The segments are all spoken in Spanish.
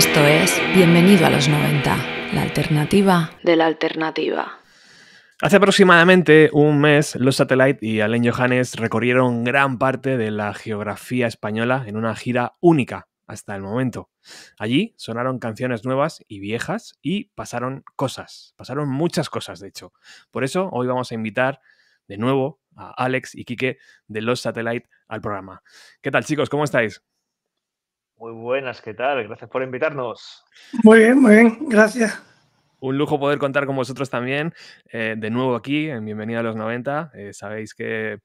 Esto es Bienvenido a los 90, la alternativa de la alternativa. Hace aproximadamente un mes, Los Satellite y Alain Johannes recorrieron gran parte de la geografía española en una gira única hasta el momento. Allí sonaron canciones nuevas y viejas y pasaron cosas, pasaron muchas cosas de hecho. Por eso hoy vamos a invitar de nuevo a Alex y Quique de Los Satellite al programa. ¿Qué tal chicos? ¿Cómo estáis? Muy buenas, ¿qué tal? Gracias por invitarnos. Muy bien, muy bien, gracias. Un lujo poder contar con vosotros también, eh, de nuevo aquí, en Bienvenida a los 90. Eh, sabéis que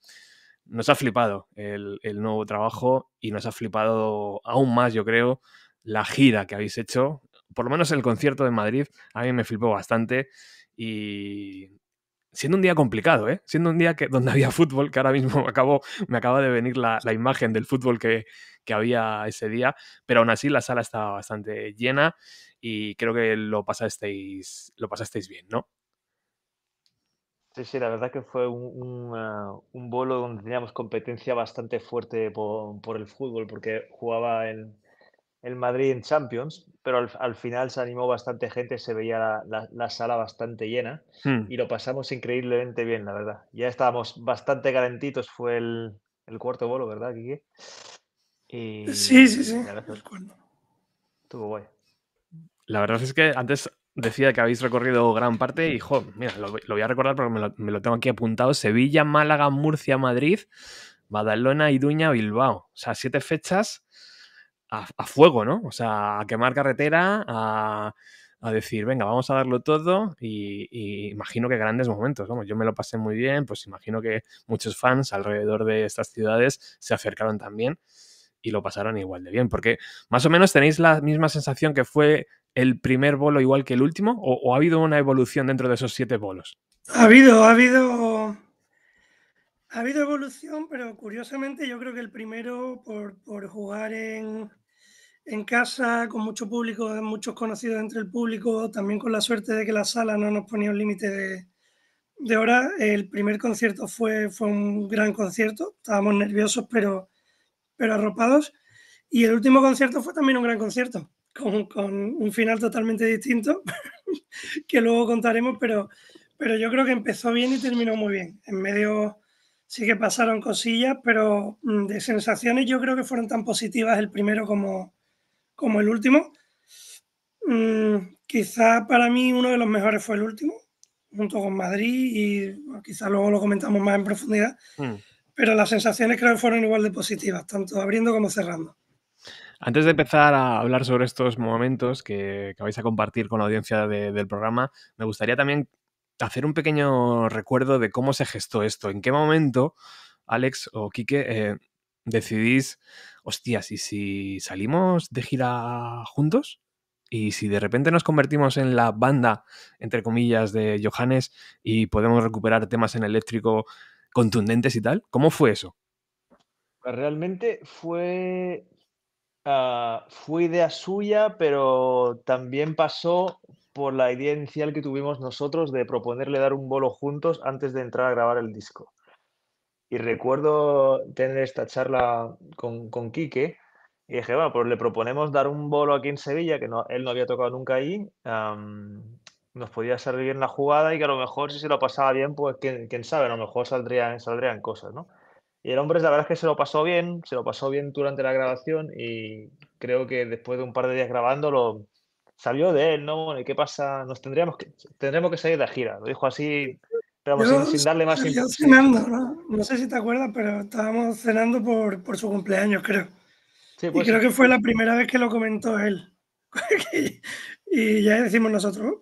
nos ha flipado el, el, nuevo trabajo y nos ha flipado aún más, yo creo, la gira que habéis hecho. Por lo menos el concierto de Madrid a mí me flipó bastante y siendo un día complicado, ¿eh? siendo un día que, donde había fútbol, que ahora mismo me, me acaba de venir la, imagen del fútbol que, había ese día, pero aún así la sala estaba bastante llena y creo que lo pasasteis, lo pasasteis bien, ¿no? Sí, sí, la verdad que fue un, un, ah, bolo donde teníamos competencia bastante fuerte por, por el fútbol, porque jugaba en, el Madrid en Champions, pero al, final se animó bastante gente, se veía la, sala bastante llena hmm. y lo pasamos increíblemente bien, la verdad. Ya estábamos bastante calentitos, fue el, cuarto bolo, ¿verdad, Quique? Sí, sí, sí. Estuvo guay. La verdad es que antes decía que habéis recorrido gran parte y, jo, mira, lo, voy a recordar porque me lo, me lo, tengo aquí apuntado. Sevilla, Málaga, Murcia, Madrid, Badalona, Duña Bilbao. O sea, siete fechas a, fuego, ¿no? O sea, a quemar carretera, a, decir, venga, vamos a darlo todo y, imagino que grandes momentos, vamos, yo me lo pasé muy bien, pues imagino que muchos fans alrededor de estas ciudades se acercaron también y lo pasaron igual de bien, porque más o menos tenéis la misma sensación que fue el primer bolo igual que el último o, o ha habido una evolución dentro de esos siete bolos. Ha habido, ha habido ha habido evolución, pero curiosamente yo creo que el primero, por, por jugar en, en casa, con mucho público, muchos conocidos entre el público, también con la suerte de que la sala no nos ponía un límite de, de hora. El primer concierto fue, fue un gran concierto, estábamos nerviosos pero, pero arropados. Y el último concierto fue también un gran concierto, con, con un final totalmente distinto, que luego contaremos, pero, pero yo creo que empezó bien y terminó muy bien, en medio sí que pasaron cosillas, pero mm, de sensaciones yo creo que fueron tan positivas el primero como, como el último. Mm, quizá para mí uno de los mejores fue el último, junto con Madrid, y quizá luego lo comentamos más en profundidad. Hmm. Pero las sensaciones creo que fueron igual de positivas, tanto abriendo como cerrando. Antes de empezar a hablar sobre estos momentos que, vais a compartir con la audiencia del programa, me gustaría también hacer un pequeño recuerdo de cómo se gestó esto. ¿En qué momento, Alex o Quique, eh, decidís, hostias, ¿y si salimos de gira juntos? Y si de repente nos convertimos en la banda, entre comillas, de Johannes y podemos recuperar temas en eléctrico contundentes y tal, ¿cómo fue eso? Pues realmente fue, ah, fue idea suya, pero también pasó por la idea inicial que tuvimos nosotros de proponerle dar un bolo juntos antes de entrar a grabar el disco. Y recuerdo tener esta charla con, con Quique y dije, bueno, pues le proponemos dar un bolo aquí en Sevilla, que no, él no había tocado nunca ahí, nos podía servir bien la jugada y que a lo mejor si se lo pasaba bien, pues quién, quién sabe, a lo mejor saldrían, saldrían cosas, ¿no? Y el hombre, la verdad es que se lo pasó bien, se lo pasó bien durante la grabación y creo que después de un par de días grabándolo, salió de él, ¿no? ¿Qué pasa? Nos tendríamos que, tendremos que salir de la gira. Lo dijo así, pero sin, darle más cenando, ¿no? ¿no? sé si te acuerdas, pero estábamos cenando por, por su cumpleaños, creo. y pues creo que fue la primera vez que lo comentó él. y ya decimos nosotros.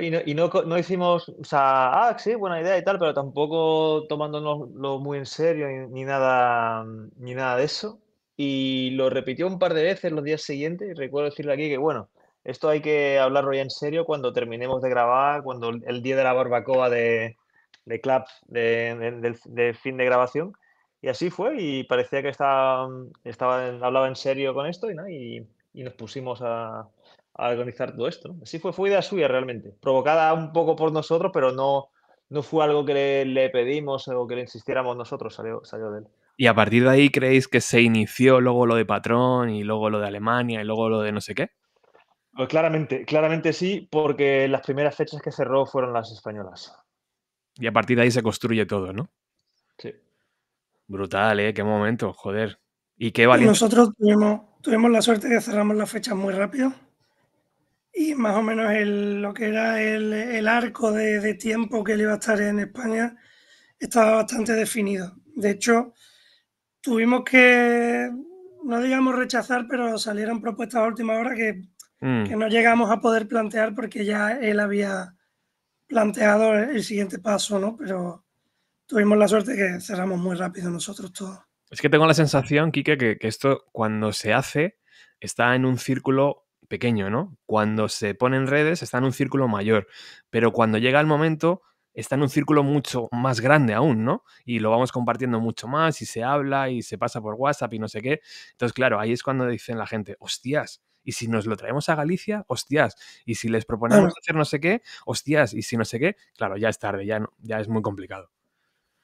Y, no, y no, no, hicimos, o sea, ah, sí, buena idea y tal, pero tampoco tomándonoslo muy en serio ni, nada, ni nada de eso. Y lo repitió un par de veces los días siguientes. Y recuerdo decirle aquí que, bueno, esto hay que hablarlo ya en serio cuando terminemos de grabar, cuando el día de la barbacoa de, de clap de, fin de grabación. Y así fue y parecía que estaba, estaba hablaba en serio con esto y, ¿no? y, y nos pusimos a, a, organizar todo esto. Así fue, fue idea suya realmente, provocada un poco por nosotros, pero no, no fue algo que le, pedimos o que le insistiéramos nosotros, salió, salió de él. Y a partir de ahí, ¿creéis que se inició luego lo de Patrón y luego lo de Alemania y luego lo de no sé qué? Pues claramente, claramente sí, porque las primeras fechas que cerró fueron las españolas. Y a partir de ahí se construye todo, ¿no? Sí. Brutal, ¿eh? Qué momento, joder. Y qué valiente. Nosotros tuvimos, la suerte de cerrar cerramos las fechas muy rápido. Y más o menos lo que era el, arco de, de, tiempo que él iba a estar en España estaba bastante definido. De hecho, tuvimos que, no digamos rechazar, pero salieron propuestas a última hora que Mm. que no llegamos a poder plantear porque ya él había planteado el siguiente paso, ¿no? Pero tuvimos la suerte que cerramos muy rápido nosotros todos. Es que tengo la sensación, Quique, que, esto cuando se hace está en un círculo pequeño, ¿no? Cuando se pone en redes está en un círculo mayor, pero cuando llega el momento está en un círculo mucho más grande aún, ¿no? Y lo vamos compartiendo mucho más y se habla y se pasa por WhatsApp y no sé qué. Entonces, claro, ahí es cuando dicen la gente, hostias, y si nos lo traemos a Galicia, hostias, y si les proponemos hacer no sé qué, hostias, y si no sé qué, claro, ya es tarde, ya, ya es muy complicado.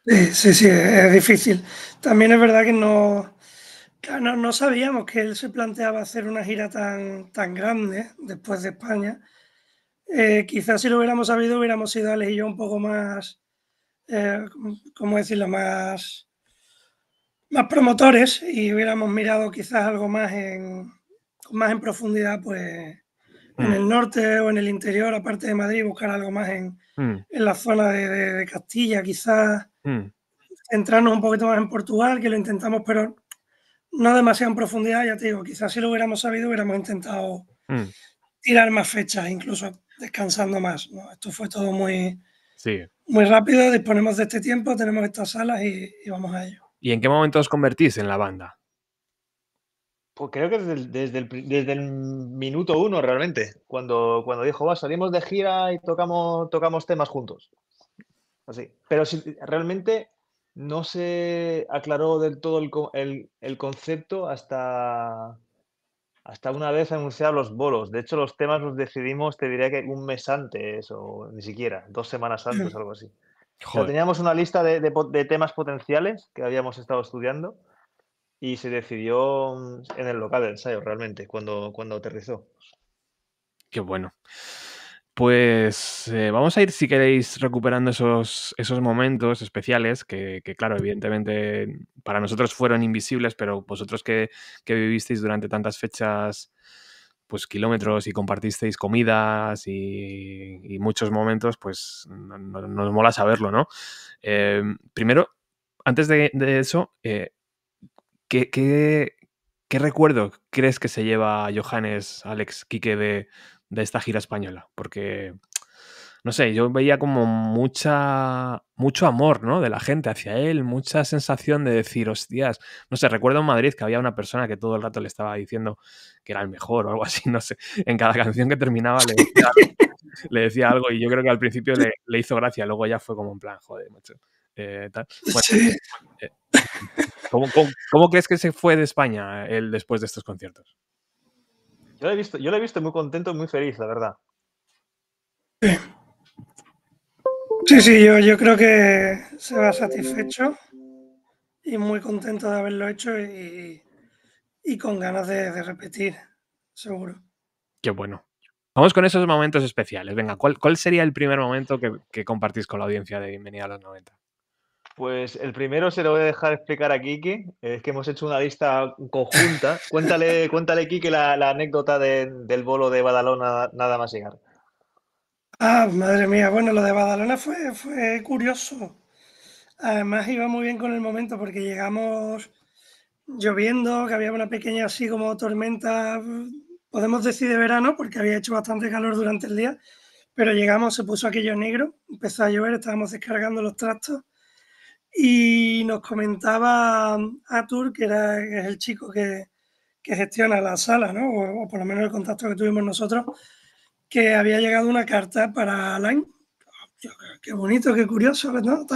Sí, sí, es difícil. También es verdad que no, no, sabíamos que él se planteaba hacer una gira tan, tan grande después de España. Eh, quizás si lo hubiéramos sabido hubiéramos sido yo un poco más, eh, ¿cómo decirlo?, más, más promotores y hubiéramos mirado quizás algo más en, más en profundidad, pues en mm. el norte o en el interior, aparte de Madrid, buscar algo más en, mm. la zona de, Castilla, quizás mm. centrarnos un poquito más en Portugal, que lo intentamos, pero no demasiado en profundidad, ya te digo, quizás si lo hubiéramos sabido hubiéramos intentado tirar más fechas, incluso descansando más. Esto fue todo muy, muy rápido, disponemos de este tiempo, tenemos estas salas y vamos a ello. ¿Y en qué momento os convertís en la banda? Pues creo que desde el, desde el, minuto uno realmente, cuando, cuando dijo, va, salimos de gira y tocamos, tocamos temas juntos. Así. Pero si, realmente no se aclaró del todo el, el, concepto hasta, hasta una vez anunciados los bolos. De hecho, los temas los decidimos, te diría que un mes antes o ni siquiera, dos semanas hmm. antes, algo así. teníamos una lista de, de, temas potenciales que habíamos estado estudiando y se decidió mm, en el local de ensayo realmente, cuando, cuando aterrizó. Qué bueno. Pues eh, vamos a ir, si queréis, recuperando esos, esos momentos especiales que, claro, evidentemente para nosotros fueron invisibles, pero vosotros que, vivisteis durante tantas fechas, pues kilómetros y compartisteis comidas y, muchos momentos, pues nos mola saberlo, ¿no? Eh, primero, antes de, eso, eh, ¿Qué, recuerdo crees que se lleva Johannes, Alex, Quique de, esta gira española? Porque, no sé, yo veía como mucha, mucho amor, De la gente hacia él, mucha sensación de decir, hostias, no sé, recuerdo en Madrid que había una persona que todo el rato le estaba diciendo que era el mejor o algo así, no sé, en cada canción que terminaba le decía, algo y yo creo que al principio le, hizo gracia, luego ya fue como en plan, joder, macho. Eh, eh, ¿Cómo, crees que se fue de España él eh, después de estos conciertos? Yo lo he visto, yo he visto muy contento, muy feliz, la verdad. Sí. Sí, yo, yo creo que se va satisfecho y muy contento de haberlo hecho y, con ganas de, repetir, seguro. Qué bueno. Vamos con esos momentos especiales. Venga, ¿cuál, sería el primer momento que, que, compartís con la audiencia de Bienvenida a los 90? Pues el primero se lo voy a dejar explicar a Kike, es que hemos hecho una lista conjunta. cuéntale, cuéntale Kike, la, anécdota del bolo de Badalona nada más llegar. Ah, madre mía, bueno, lo de Badalona fue, curioso. Además iba muy bien con el momento porque llegamos lloviendo, que había una pequeña así como tormenta, podemos decir de verano, porque había hecho bastante calor durante el día, pero llegamos, se puso aquello negro, empezó a llover, estábamos descargando los tractos y nos comentaba Atur, que, era, es el chico que, gestiona la sala, ¿no? O, por lo menos el contacto que tuvimos nosotros, que había llegado una carta para Alain. Qué bonito, qué curioso, ¿no?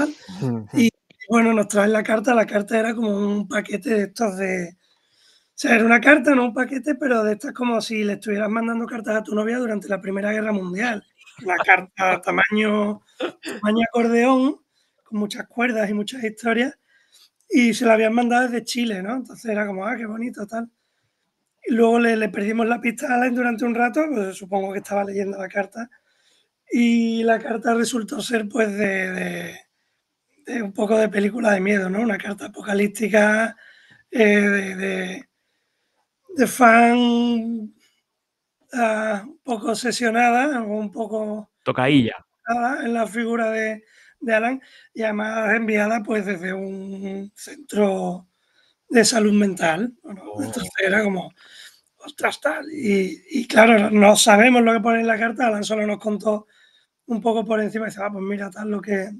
Y bueno, nos trae la carta. La carta era como un paquete de estos de. O sea, era una carta, no un paquete, pero de estas como si le estuvieras mandando cartas a tu novia durante la Primera Guerra Mundial. la carta tamaño, tamaño acordeón muchas cuerdas y muchas historias, y se la habían mandado desde Chile, ¿no? Entonces era como, ah, qué bonito, tal. Y luego le, perdimos la pista a durante un rato, pues supongo que estaba leyendo la carta, y la carta resultó ser pues de, de, un poco de película de miedo, ¿no? Una carta apocalíptica eh, de, de, fan ah, un poco obsesionada, un poco... Tocailla. En la figura de, de Alan, llamadas enviada pues desde un centro de salud mental. Oh. Entonces era como, ostras, tal. Y, claro, no sabemos lo que pone en la carta, Alan solo nos contó un poco por encima y dice, ah, pues mira, tal lo que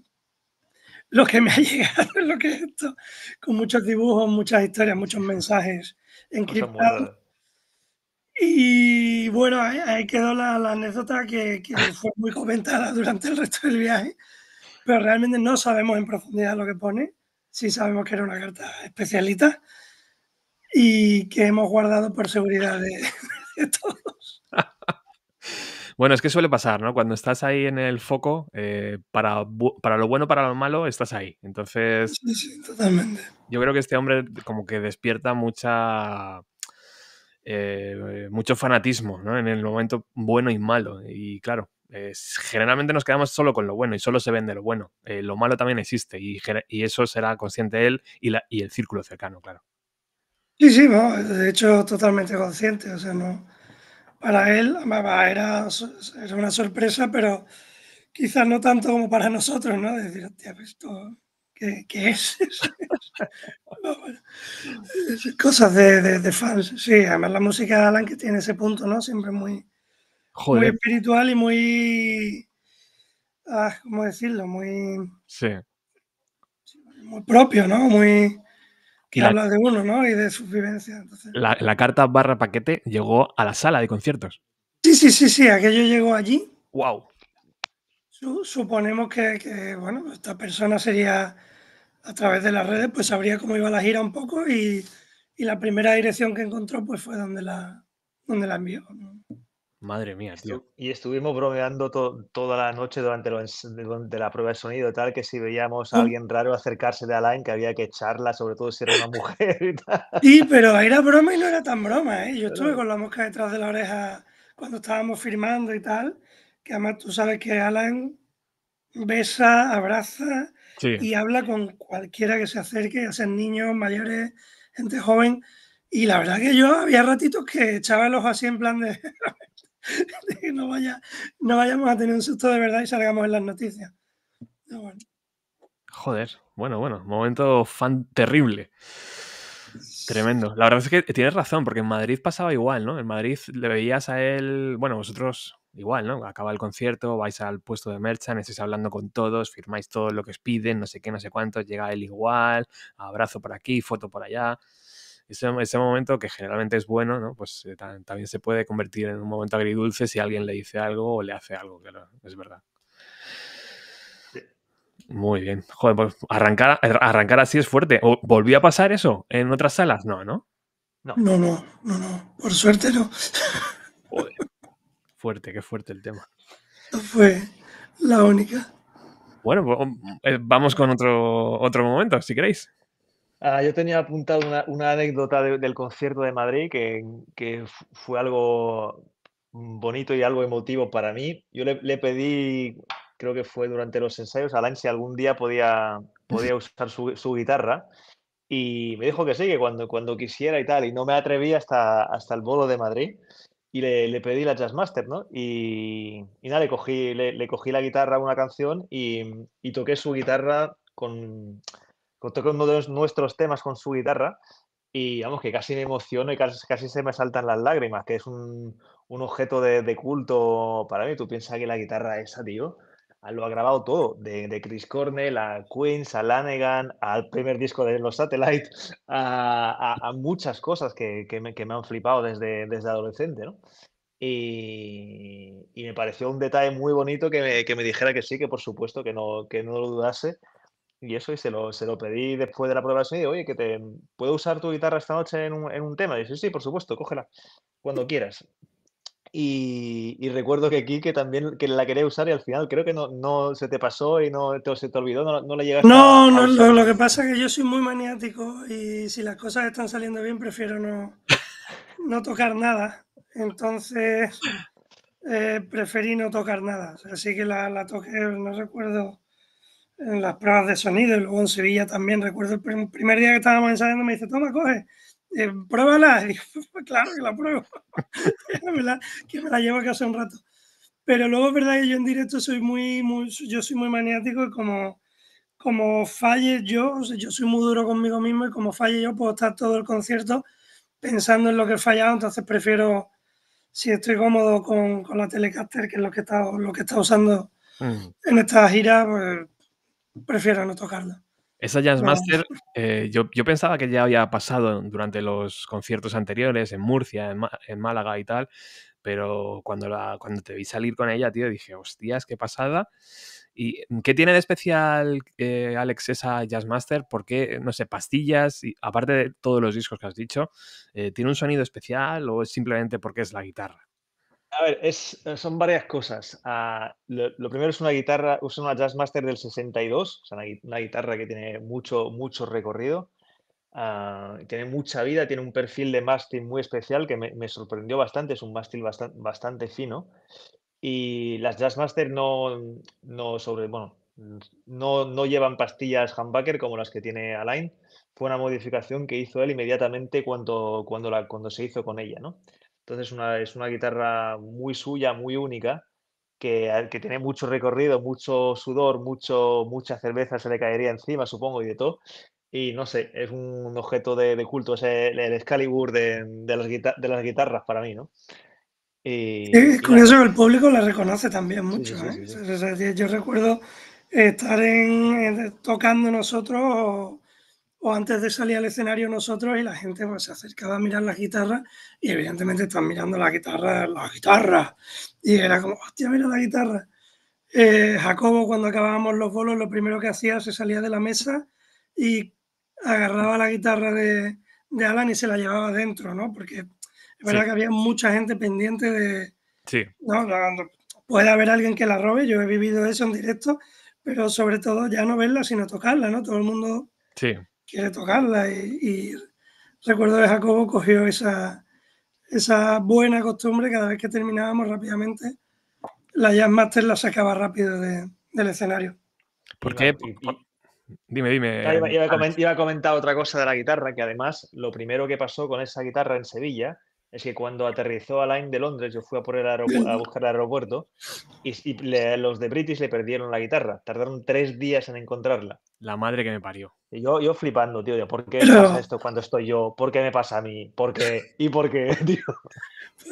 lo que me ha llegado es lo que esto, con muchos dibujos, muchas historias, muchos mensajes encriptados. Y bueno, ahí, quedó la, anécdota que, que, fue muy comentada durante el resto del viaje, pero realmente no sabemos en profundidad lo que pone. si sabemos que era una carta especialita y que hemos guardado por seguridad de, todos. Bueno, es que suele pasar, ¿no? Cuando estás ahí en el foco, eh, para, para, lo bueno, para lo malo, estás ahí. Entonces. Sí, sí, totalmente. Yo creo que este hombre, como que despierta mucha. Eh, mucho fanatismo, ¿no? En el momento bueno y malo. Y claro, generalmente nos quedamos solo con lo bueno y solo se vende lo bueno. Eh, lo malo también existe y, eso será consciente él y, la, y, el círculo cercano, claro. Sí, sí, de hecho totalmente consciente. O sea, no, para él era, era una sorpresa, pero quizás no tanto como para nosotros, ¿no? De decir, hostia, pues, esto, ¿qué, es? cosas de, fans, sí, además la música de Alan que tiene ese punto, ¿no? Siempre muy muy espiritual y muy. Ah, ¿Cómo decirlo? Muy. Sí. Muy propio, ¿no? Muy. habla de uno, ¿no? Y de sus vivencia. La, carta barra paquete llegó a la sala de conciertos. Sí, sí, sí, sí. Aquello llegó allí. ¡Wow! suponemos que, bueno, esta persona sería a través de las redes, pues sabría cómo iba la gira un poco y, la primera dirección que encontró pues fue donde la, donde la envió. Madre mía, tío. y estuvimos bromeando toda la noche durante, la prueba de sonido, tal, que si veíamos a mm. alguien raro acercarse de Alain, que había que echarla, sobre todo si era una mujer y tal. Sí, pero era broma y no era tan broma, ¿eh? Yo estuve con la mosca detrás de la oreja cuando estábamos firmando y tal, que además tú sabes que Alain besa, abraza y habla con cualquiera que se acerque, ya sean niños, mayores, gente joven. Y la verdad que yo había ratitos que echaba el ojo así en plan de que no, vayamos a tener un susto de verdad y salgamos en las noticias. Joder, bueno, bueno, momento fan terrible. Tremendo. La verdad es que tienes razón, porque en Madrid pasaba igual, ¿no? En Madrid le veías a él, bueno, vosotros igual, ¿no? Acaba el concierto, vais al puesto de merchan, estáis hablando con todos, firmáis todo lo que os piden, no sé qué, no sé cuánto, llega él igual, abrazo por aquí, foto por allá ese, momento que generalmente es bueno, ¿no? pues eh, también se puede convertir en un momento agridulce si alguien le dice algo o le hace algo, que claro, es verdad. Muy bien. Joder, pues arrancar, arrancar así es fuerte. ¿Volvió a pasar eso en otras salas? No, ¿no? No, no, no, no, Por suerte no. Fuerte, qué fuerte el tema. fue la única. Bueno, pues, eh, vamos con otro, otro momento, si queréis. Ah, yo tenía apuntado una, una anécdota del concierto de Madrid que, que, fue algo bonito y algo emotivo para mí. Yo le, le, pedí, creo que fue durante los ensayos, a Alain si algún día podía, podía usar su, su, guitarra. Y me dijo que sí, que cuando, cuando quisiera y tal. Y no me atreví hasta, hasta el bolo de Madrid y le, le, pedí la Jazzmaster, ¿no? Y, y nada, le cogí, le, cogí la guitarra una canción y, y, toqué su guitarra con, con uno de nuestros temas con su guitarra y vamos, que casi me emociono y casi, casi se me saltan las lágrimas, que es un, un objeto de, culto para mí. Tú piensas que la guitarra esa, tío, ah, lo ha grabado todo, de, Chris Cornell a Queen, a Lanegan, al primer disco de Los Satellite, a, muchas cosas que, que, me, que, me, han flipado desde, desde adolescente, ¿no? Y, me pareció un detalle muy bonito que me, que me dijera que sí, que por supuesto que no, que no lo dudase y eso, y se lo, se lo pedí después de la prueba de sonido, oye, que te puedo usar tu guitarra esta noche en un, en un tema. Y dice, sí, por supuesto, cógela cuando quieras. Y, recuerdo que que también que la quería usar y al final creo que no, no se te pasó y no se te olvidó, no, no la llegaste no, no, lo que pasa es que yo soy muy maniático y si las cosas están saliendo bien prefiero no, no tocar nada. Entonces eh, preferí no tocar nada. Así que la, la toqué, no recuerdo en las pruebas de sonido luego en Sevilla también. Recuerdo el primer día que estábamos ensayando, me dice, toma, coge, eh, pruébala. Y digo, pues claro que la pruebo. que me la llevo casi un rato. Pero luego es verdad que yo en directo soy muy, muy yo soy muy maniático y como, como falle yo, o yo soy muy duro conmigo mismo y como falle yo puedo estar todo el concierto pensando en lo que he fallado, entonces prefiero, si estoy cómodo con, la Telecaster, que es lo que he lo que está usando mm. en esta gira, pues prefiero no tocarla. Esa Jazzmaster, eh, yo, pensaba que ya había pasado durante los conciertos anteriores en Murcia, en, Málaga y tal, pero cuando, la, cuando te vi salir con ella, tío, dije, hostias, qué pasada. ¿Y qué tiene de especial, eh, Alex, esa Jazzmaster? ¿Por qué, no sé, pastillas? Y, aparte de todos los discos que has dicho, eh, ¿tiene un sonido especial o es simplemente porque es la guitarra? A ver, es, eh, son varias cosas. Ah, lo, primero es una guitarra, es una Jazzmaster del 62, una, guitarra que tiene mucho, mucho recorrido, ah, tiene mucha vida, tiene un perfil de mástil muy especial que me, sorprendió bastante, es un mástil bastante, fino. Y las Jazzmaster no, no sobre, bueno, no, no llevan pastillas humbucker como las que tiene Alain, Fue una modificación que hizo él inmediatamente cuando, cuando, la, cuando se hizo con ella, ¿no? Entonces una, es una guitarra muy suya, muy única, que, que tiene mucho recorrido, mucho sudor, mucho, mucha cerveza se le caería encima, supongo, y de todo. Y no sé, es un objeto de, culto, es el, Excalibur de, de, las de, las guitarras para mí, ¿no? Y, eso curioso el público la reconoce también mucho. ¿eh? yo recuerdo estar en, tocando nosotros o antes de salir al escenario nosotros y la gente pues, se acercaba a mirar las guitarras y evidentemente están mirando la guitarra, las guitarras. Y era como, hostia, mira la guitarra. Eh, Jacobo cuando acabábamos los bolos lo primero que hacía se salía de la mesa y agarraba la guitarra de, Alan y se la llevaba dentro, ¿no? Porque es verdad que había mucha gente pendiente de... Sí. Puede haber alguien que la robe, yo he vivido eso en directo, pero sobre todo ya no verla, sino tocarla, ¿no? Todo el mundo... Sí quiere tocarla. Y, recuerdo que Jacobo cogió esa, esa buena costumbre, cada vez que terminábamos rápidamente, la Jazz Master la sacaba rápido del escenario. ¿Por qué? Dime, dime. iba, iba, a comentar otra cosa de la guitarra, que además lo primero que pasó con esa guitarra en Sevilla es que cuando aterrizó Alain de Londres, yo fui a, a buscar el aeropuerto y, los de British le perdieron la guitarra. Tardaron tres días en encontrarla. La madre que me parió. Y yo, yo flipando, tío, ¿por qué pasa esto cuando estoy yo? ¿Por qué me pasa a mí? ¿Por qué? ¿Y por qué,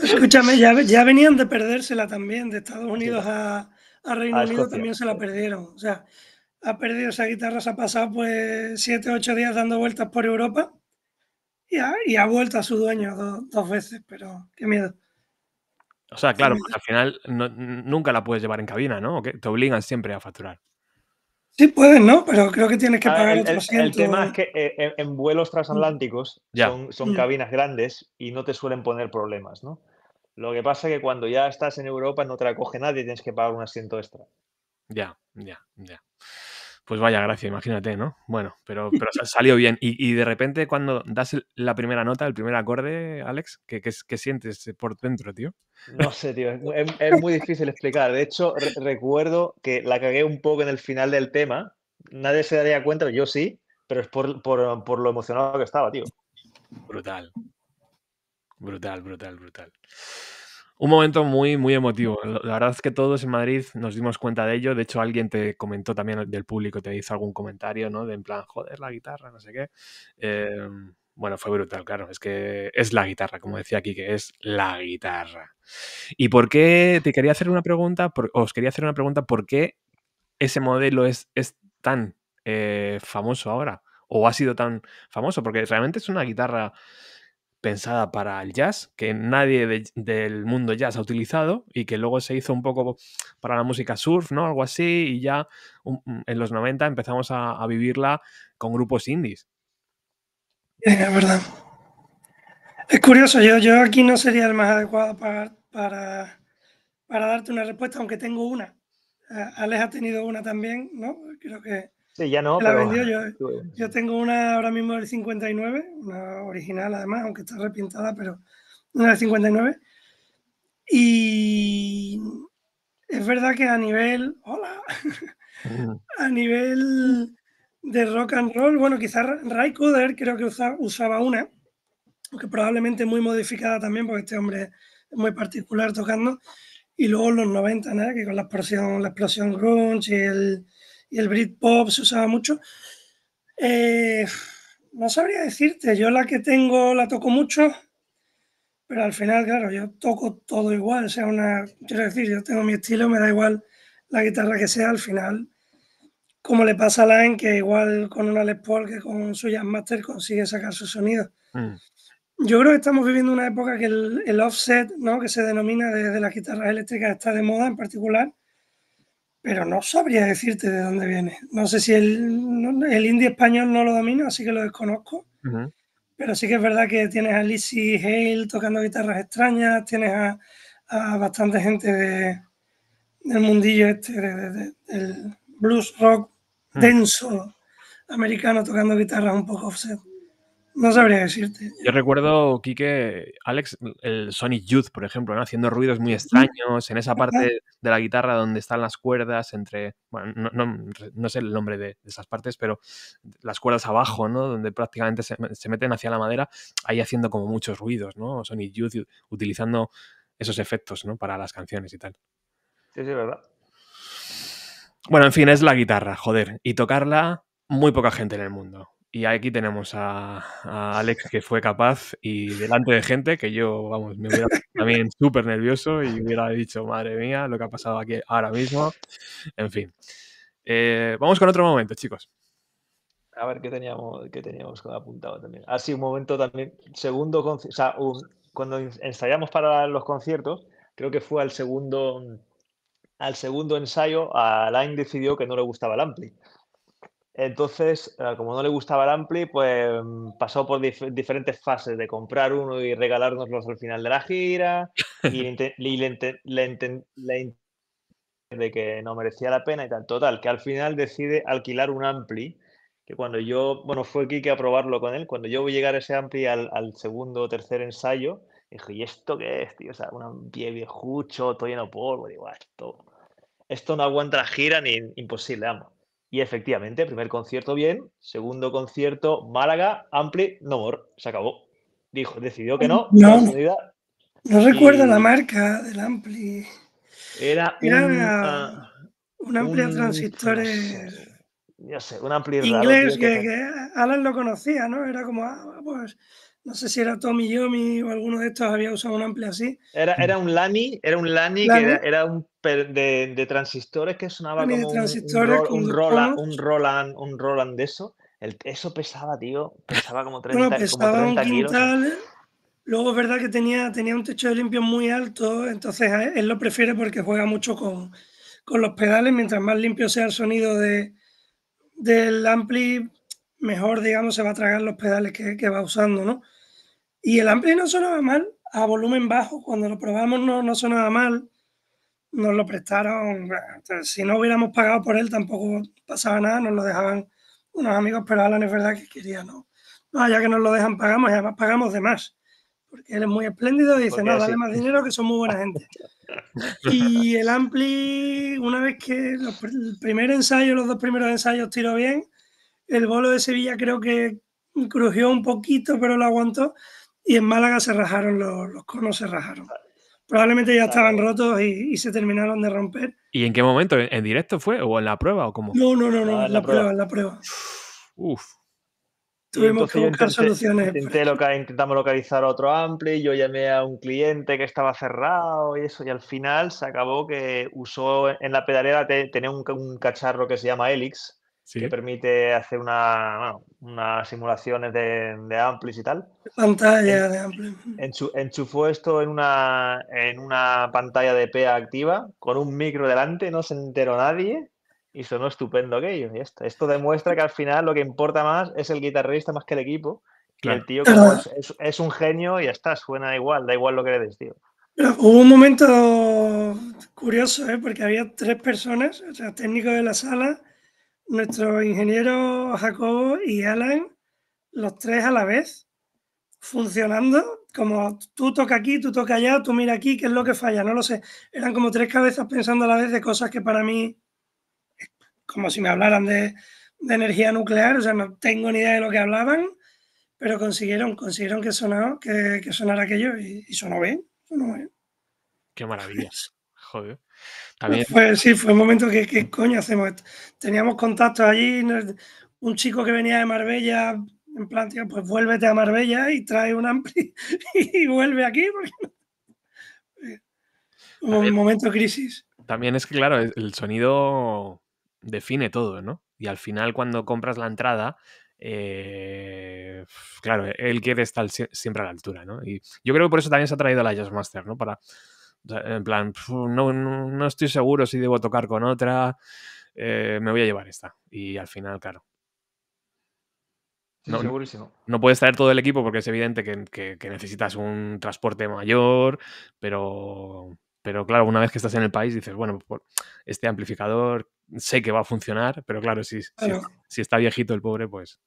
Escúchame, ya, venían de perdérsela también, de Estados Unidos a, Reino Unido también se la perdieron. O sea, ha perdido esa guitarra, se ha pasado pues siete, ocho días dando vueltas por Europa y ha, vuelto a su dueño dos veces, pero qué miedo. O sea, claro, al final nunca la puedes llevar en cabina, ¿no? te obligan siempre a facturar. Sí, pueden ¿no? Pero creo que tienes que ah, pagar el, El tema es que eh, en, vuelos transatlánticos mm. son, mm. cabinas grandes y no te suelen poner problemas, ¿no? Lo que pasa es que cuando ya estás en Europa no te la coge nadie y tienes que pagar un asiento extra. Ya, ya, ya. Pues vaya gracia, imagínate, ¿no? Bueno, pero, pero salió bien. Y, de repente cuando das la primera nota, el primer acorde, Alex, ¿qué, sientes por dentro, tío? No sé, tío, es, muy difícil explicar. De hecho, recuerdo que la cagué un poco en el final del tema. Nadie se daría cuenta, yo sí, pero es por lo emocionado que estaba, tío. Brutal. Brutal, brutal, brutal un momento muy, muy emotivo. La verdad es que todos en Madrid nos dimos cuenta de ello. De hecho, alguien te comentó también del público, te hizo algún comentario, ¿no? De en plan, joder, la guitarra, no sé qué. Em, bueno, fue brutal, claro. Es que es la guitarra, como decía aquí, que es la guitarra. ¿Y por qué te quería hacer una pregunta? os quería hacer una pregunta, ¿por qué ese modelo es, es tan eh, famoso ahora? ¿O ha sido tan famoso? Porque realmente es una guitarra pensada para el jazz, que nadie del mundo jazz ha utilizado y que luego se hizo un poco para la música surf, ¿no? Algo así, y ya um, mm, en los 90 empezamos a, vivirla con grupos indies. Es verdad. Es curioso, yo, aquí no sería el más adecuado para, para, para darte una respuesta, aunque tengo una. Alex ha tenido una también, ¿no? Creo que Sí, ya no. La vendió yo. tengo una ahora mismo del 59, una original además, aunque está repintada, pero una del 59. Y es verdad que a nivel. ¡Hola! a nivel de rock and roll, bueno, quizás Ray Cooder creo que usaba una, aunque probablemente muy modificada también, porque este hombre es muy particular tocando. Y luego los 90, ¿no? que con la explosión, la explosión grunge y el, y el Britpop se usaba mucho. Eh, no sabría decirte, yo la que tengo la toco mucho, pero al final, claro, yo toco todo igual, sea, una, quiero decir, yo tengo mi estilo, me da igual la guitarra que sea, al final, como le pasa a Line, que igual con una Les Paul que con su Jazzmaster consigue sacar su sonido. Mm. Yo creo que estamos viviendo una época que el, offset, ¿no? que se denomina desde las guitarras eléctricas, está de moda en particular pero no sabría decirte de dónde viene. No sé si el, el indie español no lo domina, así que lo desconozco. Pero sí que es verdad que tienes a Lizzie Hale tocando guitarras extrañas, tienes a, a bastante gente de, del mundillo este, del blues rock mm. denso americano tocando guitarras un poco offset. No sabría decirte. Yo recuerdo, Quique, Alex, el Sonic Youth, por ejemplo, ¿no? haciendo ruidos muy extraños en esa parte de la guitarra donde están las cuerdas entre. Bueno, no, sé el nombre de, esas partes, pero las cuerdas abajo, ¿no? Donde prácticamente se, meten hacia la madera, ahí haciendo como muchos ruidos, ¿no? Sonic Youth utilizando esos efectos, ¿no? Para las canciones y tal. Sí, sí, verdad. Bueno, en fin, es la guitarra, joder. Y tocarla, muy poca gente en el mundo. Y aquí tenemos a, Alex que fue capaz y delante de gente que yo, vamos, me hubiera también súper nervioso y hubiera dicho, madre mía, lo que ha pasado aquí ahora mismo. En fin. Eh, vamos con otro momento, chicos. A ver qué teníamos, qué teníamos apuntado también. Ah, sí, un momento también. Segundo, o sea, cuando ensayamos para los conciertos, creo que fue al segundo, al segundo ensayo, Alain decidió que no le gustaba el ampli. Entonces, eh, como no le gustaba el Ampli, pues mm, pasó por diferentes fases de comprar uno y regalárnoslo al final de la gira. Y, le, le, de que no merecía la pena y tal. Total, que al final decide alquilar un Ampli. Que cuando yo, bueno, fue aquí a probarlo con él. Cuando yo voy a llegar ese Ampli al, segundo o tercer ensayo, dije, ¿y esto qué es, tío? O sea, un Ampli viejucho, todo lleno de polvo. Digo, ah, esto, esto no aguanta la gira ni imposible, vamos. Y efectivamente, primer concierto bien, segundo concierto Málaga, Ampli, no more, se acabó. Dijo, decidió que no. No, recuerdo la marca del Ampli. Era, un, una, ah, Ampli transistores. No sé, un Ampli Inglés, que, Alan lo conocía, ¿no? Era como, ah, pues no sé si era Tommy Yomi o alguno de estos había usado un ampli así. Era, era un Lani, era un Lani, que era, un de, transistores que sonaba como un, Roland, un Roland, un Roland de eso. eso pesaba, tío, pesaba como 30, pesaba un quintal, Luego es verdad que tenía, tenía un techo de limpio muy alto, entonces él, lo prefiere porque juega mucho con, con, los pedales. Mientras más limpio sea el sonido de, del ampli, mejor, digamos, se va a tragar los pedales que, que va usando, ¿no? Y el ampli no sonaba mal, a volumen bajo, cuando lo probamos no, no sonaba mal, nos lo prestaron, eh, si no hubiéramos pagado por él tampoco pasaba nada, nos lo dejaban unos amigos, pero Alan es verdad que quería, no, no, ya que nos lo dejan pagamos y además pagamos de más, porque él es muy espléndido y dice, no, dale más dinero que son muy buena gente. y el Ampli, una vez que el primer ensayo, los dos primeros ensayos tiró bien, el bolo de Sevilla creo que crujió un poquito, pero lo aguantó y en Málaga se rajaron los, conos, se rajaron. Probablemente ya estaban rotos y, se terminaron de romper. ¿Y en qué momento? ¿En directo fue? ¿O en la prueba? ¿O cómo? No, no, no, ah, en la, prueba, en la prueba. Uf. Tuvimos que buscar soluciones. Pues. intentamos localizar otro ampli, yo llamé a un cliente que estaba cerrado y eso, y al final se acabó que usó en la pedalera, tenía un, un, cacharro que se llama Helix, que permite hacer una, unas simulaciones de, de, amplis y tal. Pantalla de amplis. enchufó esto en una, en una pantalla de PA activa con un micro delante, no se enteró nadie y sonó estupendo aquello. Y esto, esto demuestra que al final lo que importa más es el guitarrista más que el equipo. el tío es, un genio y ya está, suena igual, da igual lo que le des, tío. hubo un momento curioso, ¿eh? porque había tres personas, o sea, técnico de la sala, nuestro ingeniero, Jacobo y Alan, los tres a la vez, funcionando, como tú toca aquí, tú toca allá, tú mira aquí, qué es lo que falla, no lo sé. Eran como tres cabezas pensando a la vez de cosas que para mí, como si me hablaran de, energía nuclear, o sea, no tengo ni idea de lo que hablaban, pero consiguieron, consiguieron que, sonara, que, que sonara aquello y, sonó bien, sonó bien. Qué maravillas, joder sí, fue un momento que, ¿qué coño hacemos esto? Teníamos contactos allí, un chico que venía de Marbella, en plan, tío, pues vuélvete a Marbella y trae un ampli y vuelve aquí. Un momento crisis. También es que, claro, el sonido define todo, ¿no? Y al final, cuando compras la entrada, eh, claro, él quiere estar siempre a la altura, ¿no? Y yo creo que por eso también se ha traído la Jazzmaster, ¿no? Para en plan, no, estoy seguro si debo tocar con otra, eh, me voy a llevar esta. Y al final, claro. No, no, puedes traer todo el equipo porque es evidente que, necesitas un transporte mayor, pero, pero claro, una vez que estás en el país dices, bueno, pues, este amplificador sé que va a funcionar, pero claro, si, si, está viejito el pobre, pues...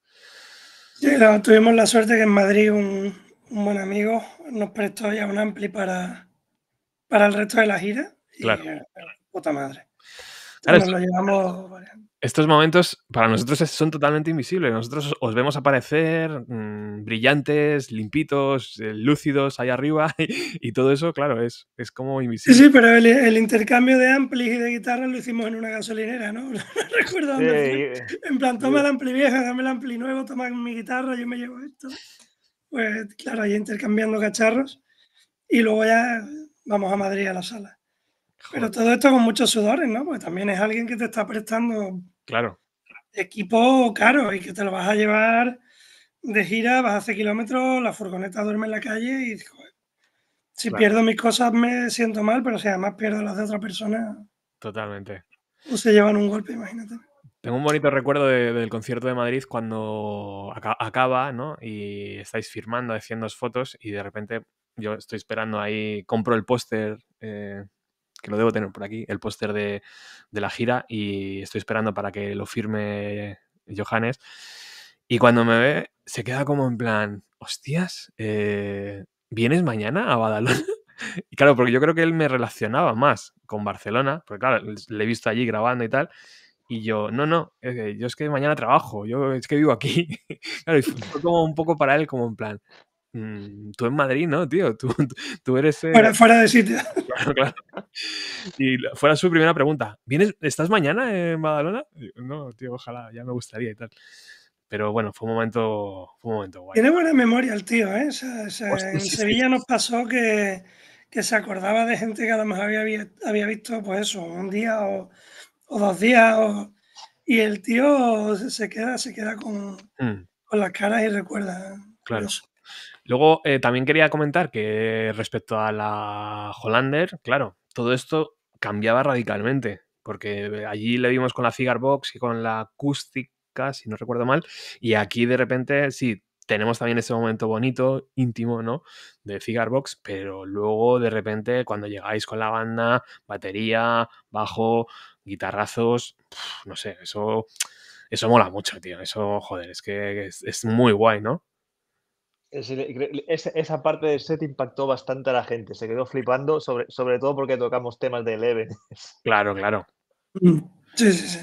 tuvimos la suerte que en Madrid un, un buen amigo nos prestó ya un ampli para, para el resto de la gira. Claro. puta madre. nos Estos momentos para nosotros son totalmente invisibles. Nosotros os vemos aparecer mm, brillantes, limpitos, eh, lúcidos ahí arriba y, todo eso, claro, es, es como invisible. Sí, sí, pero el, intercambio de amplis y de guitarras lo hicimos en una gasolinera, ¿no? recuerdo eh, En plan, toma el ampli vieja, dame el ampli nuevo, toma mi guitarra, yo me llevo esto. Pues claro, ahí intercambiando cacharros y luego ya vamos a Madrid a la sala. Pero todo esto con muchos sudores, ¿no? Porque también es alguien que te está prestando claro. equipo caro y que te lo vas a llevar de gira, vas a hacer kilómetros, la furgoneta duerme en la calle y joder, si pierdo mis cosas me siento mal, pero si además pierdo las de otra persona. Totalmente. O pues se llevan un golpe, imagínate. Tengo un bonito recuerdo del concierto de Madrid cuando acaba, ¿no? Y estáis firmando, haciendo fotos y de repente yo estoy esperando ahí, compro el póster, eh, que lo debo tener por aquí, el póster de, la gira y estoy esperando para que lo firme Johannes. Y cuando me ve, se queda como en plan, hostias, eh, ¿vienes mañana a Badalona? Y claro, porque yo creo que él me relacionaba más con Barcelona, porque claro, le he visto allí grabando y tal. Y yo, no, no, yo es que mañana trabajo, yo es que vivo aquí. y como un poco para él, como en plan, Mm, tú en Madrid, ¿no, tío? Tú, tú eres... Eh, fuera, de sitio. Claro, claro. Y fuera su primera pregunta, ¿Vienes, ¿estás mañana en Badalona? no, tío, ojalá, ya me gustaría y tal. Pero bueno, fue un momento, fue un momento guay. Tiene buena memoria el tío, ¿eh? en Sevilla nos pasó que, se acordaba de gente que además había, había visto, pues eso, un día o, dos días y el tío se queda, se queda con, mm. con las caras y recuerda. ¿eh? Claro. Luego eh, también quería comentar que respecto a la Hollander, claro, todo esto cambiaba radicalmente, porque allí le vimos con la Cigar Box y con la acústica, si no recuerdo mal, y aquí de repente sí, tenemos también ese momento bonito, íntimo, ¿no? De Cigar Box, pero luego de repente cuando llegáis con la banda, batería, bajo, guitarrazos, no sé, eso, eso mola mucho, tío, eso, joder, es que es muy guay, ¿no? esa parte del set impactó bastante a la gente, se quedó flipando, sobre, sobre todo porque tocamos temas de Eleven. Claro, claro. Mm, sí, sí, sí.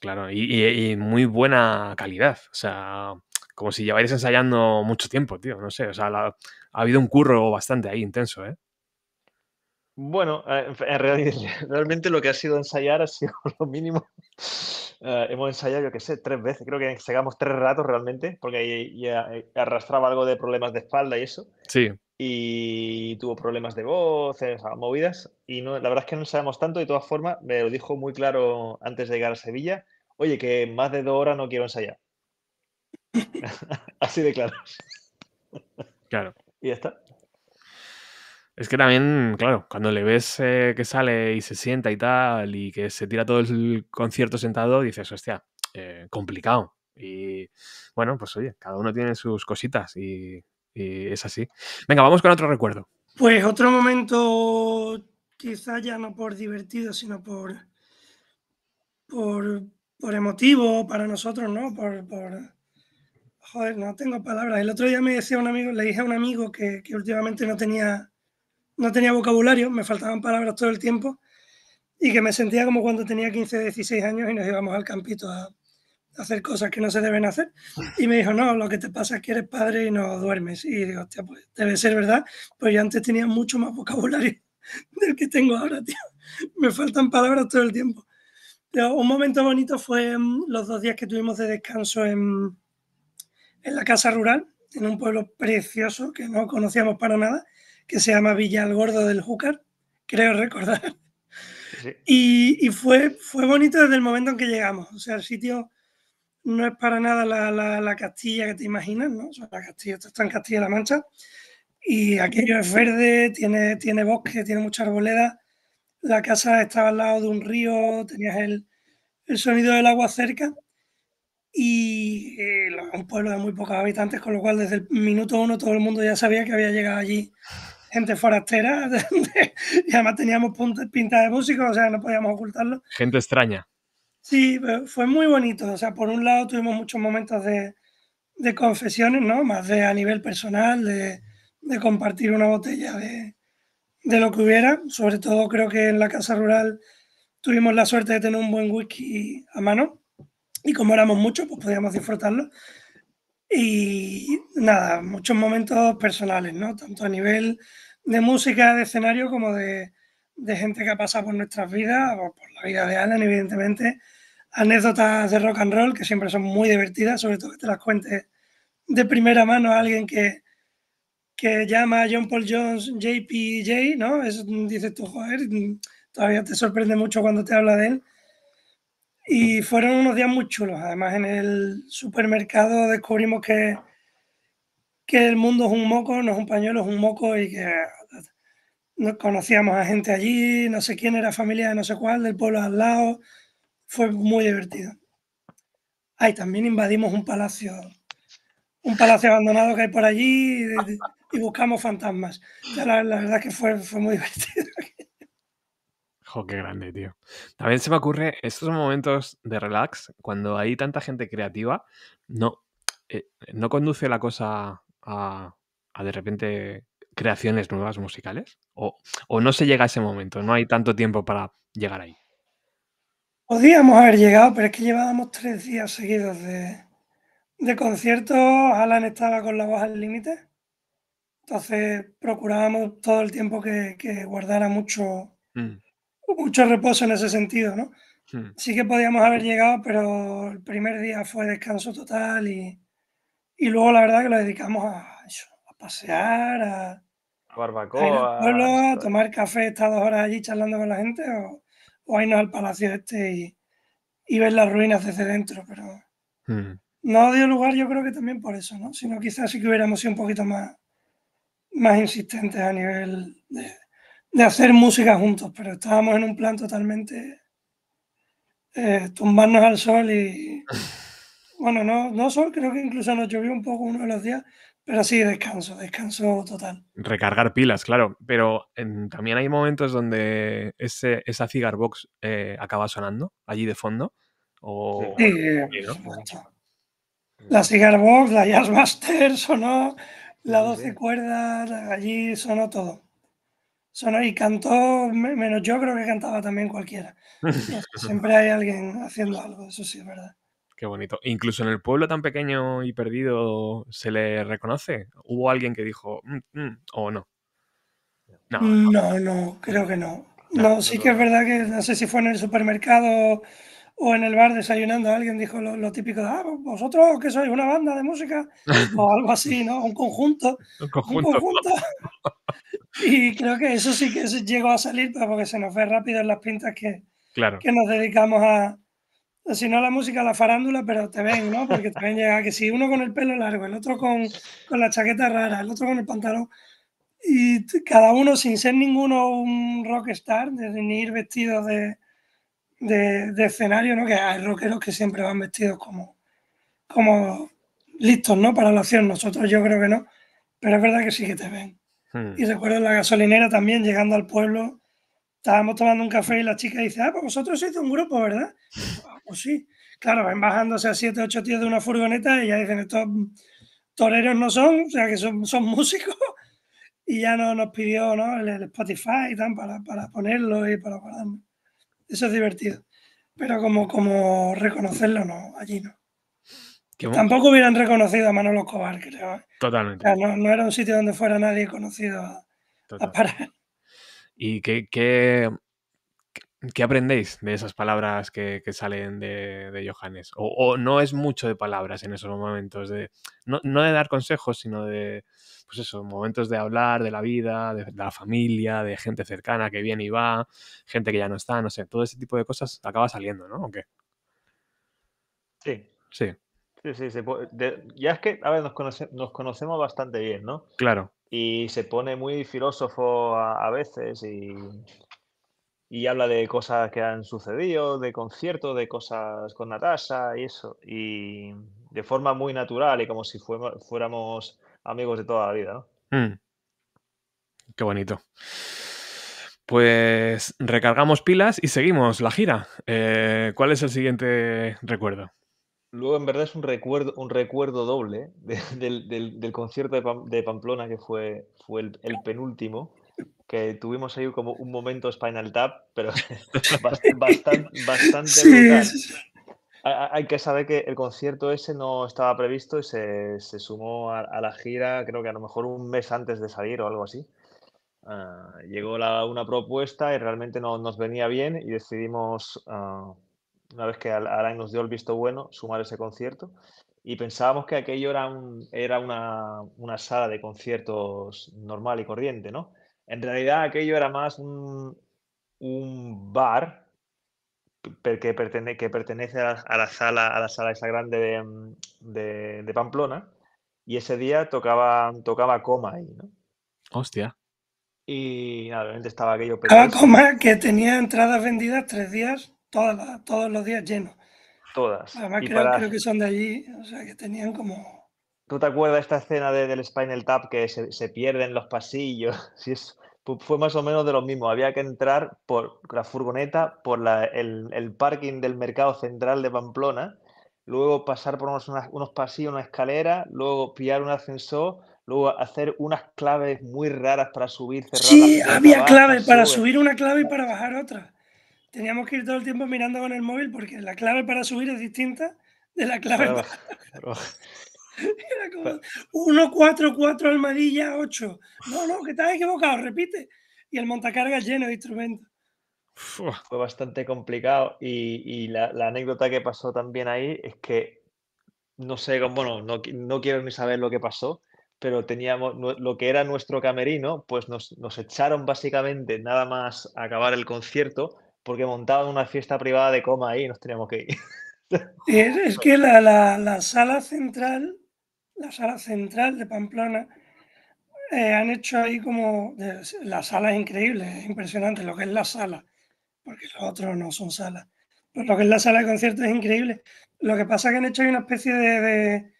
Claro, y, muy buena calidad. O sea, como si lleváis ensayando mucho tiempo, tío. No sé, o sea, ha habido un curro bastante ahí intenso, ¿eh? Bueno, eh, en realidad, realmente lo que ha sido ensayar ha sido lo mínimo. Eh, hemos ensayado, yo qué sé, tres veces. Creo que llegamos tres ratos realmente, porque ahí eh, arrastraba algo de problemas de espalda y eso. Sí. Y tuvo problemas de voz, movidas. Y no, la verdad es que no ensayamos tanto. De todas formas, me lo dijo muy claro antes de llegar a Sevilla. Oye, que más de dos horas no quiero ensayar. Así de claro. Claro. Y ya está. Es que también, claro, cuando le ves eh, que sale y se sienta y tal, y que se tira todo el concierto sentado, dices, hostia, eh, complicado. Y bueno, pues oye, cada uno tiene sus cositas y, es así. Venga, vamos con otro recuerdo. Pues otro momento, quizá ya no por divertido, sino por, por, por emotivo para nosotros, ¿no? Por, Joder, no tengo palabras. El otro día me decía un amigo, le dije a un amigo que, que últimamente no tenía no tenía vocabulario, me faltaban palabras todo el tiempo y que me sentía como cuando tenía 15, 16 años y nos íbamos al campito a, hacer cosas que no se deben hacer. Y me dijo, no, lo que te pasa es que eres padre y no duermes. Y digo, hostia, pues, debe ser verdad, pues yo antes tenía mucho más vocabulario del que tengo ahora, tío. Me faltan palabras todo el tiempo. un momento bonito fue mm, los dos días que tuvimos de descanso en, en la casa rural, en un pueblo precioso que no conocíamos para nada que se llama Villa el Gordo del Júcar, creo recordar. Y, fue, fue bonito desde el momento en que llegamos. O sea, el sitio no es para nada la, Castilla que te imaginas, ¿no? esto está en Castilla-La Mancha. Y aquello es verde, tiene, tiene bosque, tiene mucha arboleda. La casa estaba al lado de un río, tenías el, sonido del agua cerca. Y eh, un pueblo de muy pocos habitantes, con lo cual desde el minuto uno todo el mundo ya sabía que había llegado allí gente forastera y además teníamos pinta de músico, o sea, no podíamos ocultarlo. Gente extraña. Sí, fue muy bonito. O sea, por un lado tuvimos muchos momentos de, confesiones, ¿no? Más de a nivel personal, de, compartir una botella de, de, lo que hubiera. Sobre todo creo que en la casa rural tuvimos la suerte de tener un buen whisky a mano y como éramos muchos, pues podíamos disfrutarlo. Y nada, muchos momentos personales, ¿no? Tanto a nivel de música, de escenario, como de, gente que ha pasado por nuestras vidas, o por la vida de Alan, evidentemente. Anécdotas de rock and roll que siempre son muy divertidas, sobre todo que te las cuentes de primera mano a alguien que, que llama a John Paul Jones JPJ, ¿no? dices tú, joder, todavía te sorprende mucho cuando te habla de él. Y fueron unos días muy chulos. Además, en el supermercado descubrimos que, que el mundo es un moco, no es un pañuelo, es un moco y que conocíamos a gente allí, no sé quién era familia de no sé cuál, del pueblo al lado. Fue muy divertido. Ay, también invadimos un palacio, un palacio abandonado que hay por allí y, buscamos fantasmas. la, verdad que fue, fue muy divertido qué grande, tío. También se me ocurre estos momentos de relax, cuando hay tanta gente creativa, no, eh, no conduce la cosa a, de repente creaciones nuevas musicales. O, no se llega a ese momento, no hay tanto tiempo para llegar ahí. Podíamos haber llegado, pero es que llevábamos tres días seguidos de, de conciertos. Alan estaba con la voz al límite. Entonces procurábamos todo el tiempo que, guardara mucho, mm mucho reposo en ese sentido, ¿no? Hmm. Sí. que podíamos haber llegado, pero el primer día fue descanso total y, luego la verdad que lo dedicamos a, a pasear, a, barbacoa, a, tomar café, estar dos horas allí charlando con la gente o, o irnos al palacio este y, y ver las ruinas desde dentro, pero hmm. no dio lugar yo creo que también por eso, ¿no? Sino quizás sí que hubiéramos sido un poquito más, más insistentes a nivel de de hacer música juntos, pero estábamos en un plan totalmente eh, tumbarnos al sol y bueno, no, no sol, creo que incluso nos llovió un poco uno de los días, pero sí, descanso, descanso total. Recargar pilas, claro, pero también hay momentos donde ese, esa cigar box eh, acaba sonando allí de fondo. O... Eh, la cigar box, la Jazzmaster sonó, la 12 cuerdas, allí sonó todo y cantó, menos yo creo que cantaba también cualquiera. Siempre hay alguien haciendo algo, eso sí es verdad. Qué bonito. Incluso en el pueblo tan pequeño y perdido se le reconoce. ¿Hubo alguien que dijo mm, mm", o no? Mm, no? No, creo que No, no sí que es verdad que no sé si fue en el supermercado o en el bar desayunando alguien dijo lo, típico de, ah, pues vosotros que sois una banda de música o algo así, ¿no? Un conjunto. Un conjunto. y creo que eso sí que llegó a salir, pero porque se nos ve rápido en las pintas que, claro. que nos dedicamos a, si no la música, la farándula, pero te ven, ¿no? Porque también llega que si uno con el pelo largo, el otro con, con, la chaqueta rara, el otro con el pantalón, y cada uno sin ser ninguno un rockstar, ni ir vestido de, de, escenario, ¿no? Que hay rockeros que siempre van vestidos como, como listos, ¿no? Para la acción. Nosotros yo creo que no, pero es verdad que sí que te ven. Hmm. Y recuerdo la gasolinera también, llegando al pueblo, estábamos tomando un café y la chica dice, ah, pues vosotros sois un grupo, ¿verdad? Ah, pues sí. Claro, ven bajándose a siete, ocho tíos de una furgoneta y ya dicen, estos toreros no son, o sea que son, músicos. Y ya no, nos pidió ¿no? El, Spotify y tal para, para ponerlo y para eso es divertido. Pero como, como reconocerlo, no, allí no. Tampoco hubieran reconocido a Manolo Escobar, creo. ¿eh? Totalmente. no, era un sitio donde fuera nadie conocido a, parar. ¿Y qué, aprendéis de esas palabras que, salen de, de Johannes? O, no es mucho de palabras en esos momentos, de, no, no de dar consejos, sino de, pues eso, momentos de hablar de la vida, de, la familia, de gente cercana que viene y va, gente que ya no está, no sé, todo ese tipo de cosas acaba saliendo, ¿no? Sí. Sí. Sí, sí, ya es que, a ver, nos, conocemos bastante bien, ¿no? Claro. Y se pone muy filósofo a, veces y, y habla de cosas que han sucedido, de conciertos, de cosas con Natasha y eso. Y de forma muy natural y como si fuéramos amigos de toda la vida, hmm. Qué bonito. Pues recargamos pilas y seguimos la gira. Eh, ¿Cuál es el siguiente recuerdo? Luego, en verdad, es un recuerdo, un recuerdo doble ¿eh? del, concierto de, Pamplona, que fue, fue el, penúltimo, que tuvimos ahí como un momento Spinal Tap, pero bastante, bastante, hay que saber que el concierto ese no estaba previsto y se, sumó a, la gira, creo que a lo mejor un mes antes de salir o algo así. Ah, llegó una propuesta y realmente no nos venía bien y decidimos, ah, una vez que Alain nos dio el visto bueno, sumar ese concierto. Y pensábamos que aquello era, un, era una, una, sala de conciertos normal y corriente, ¿no? En realidad aquello era más un, un bar que, que pertenece a la, sala, a la sala esa grande mm, de, de, Pamplona, y ese día tocaba, tocaba coma ahí, ¿no? Hostia. Y nada, realmente estaba aquello Tocaba coma que tenía entradas vendidas tres días, todas todos los días llenos. Todas. Además, creo, creo, que son de allí, o sea, que tenían como. ¿Tú te acuerdas esta escena de, del Spinal Tap que se, se pierden los pasillos? Sí, fue más o menos de lo mismo. Había que entrar por la furgoneta, por el, parking del mercado central de Pamplona, luego pasar por unos, unos, pasillos, una escalera, luego pillar un ascensor, luego hacer unas claves muy raras para subir, cerrar. Sí, había claves para subir una clave y para bajar otra. Teníamos que ir todo el tiempo mirando con el móvil porque la clave para subir es distinta de la clave. para... bajar. Era como 1, 4, 4, almadilla, 8. No, no, que estás equivocado, repite. Y el montacarga lleno de instrumentos. Fue bastante complicado. Y, y la, anécdota que pasó también ahí es que no sé, bueno, no, quiero ni saber lo que pasó, pero teníamos lo que era nuestro camerino, pues nos, echaron básicamente nada más a acabar el concierto porque montaban una fiesta privada de coma ahí y nos teníamos que ir. Es, que la, la, sala central la sala central de Pamplona, eh, han hecho ahí como. la sala es increíble, es impresionante lo que es la sala, porque los otros no son salas. Pero lo que es la sala de conciertos es increíble. Lo que pasa es que han hecho ahí una especie de,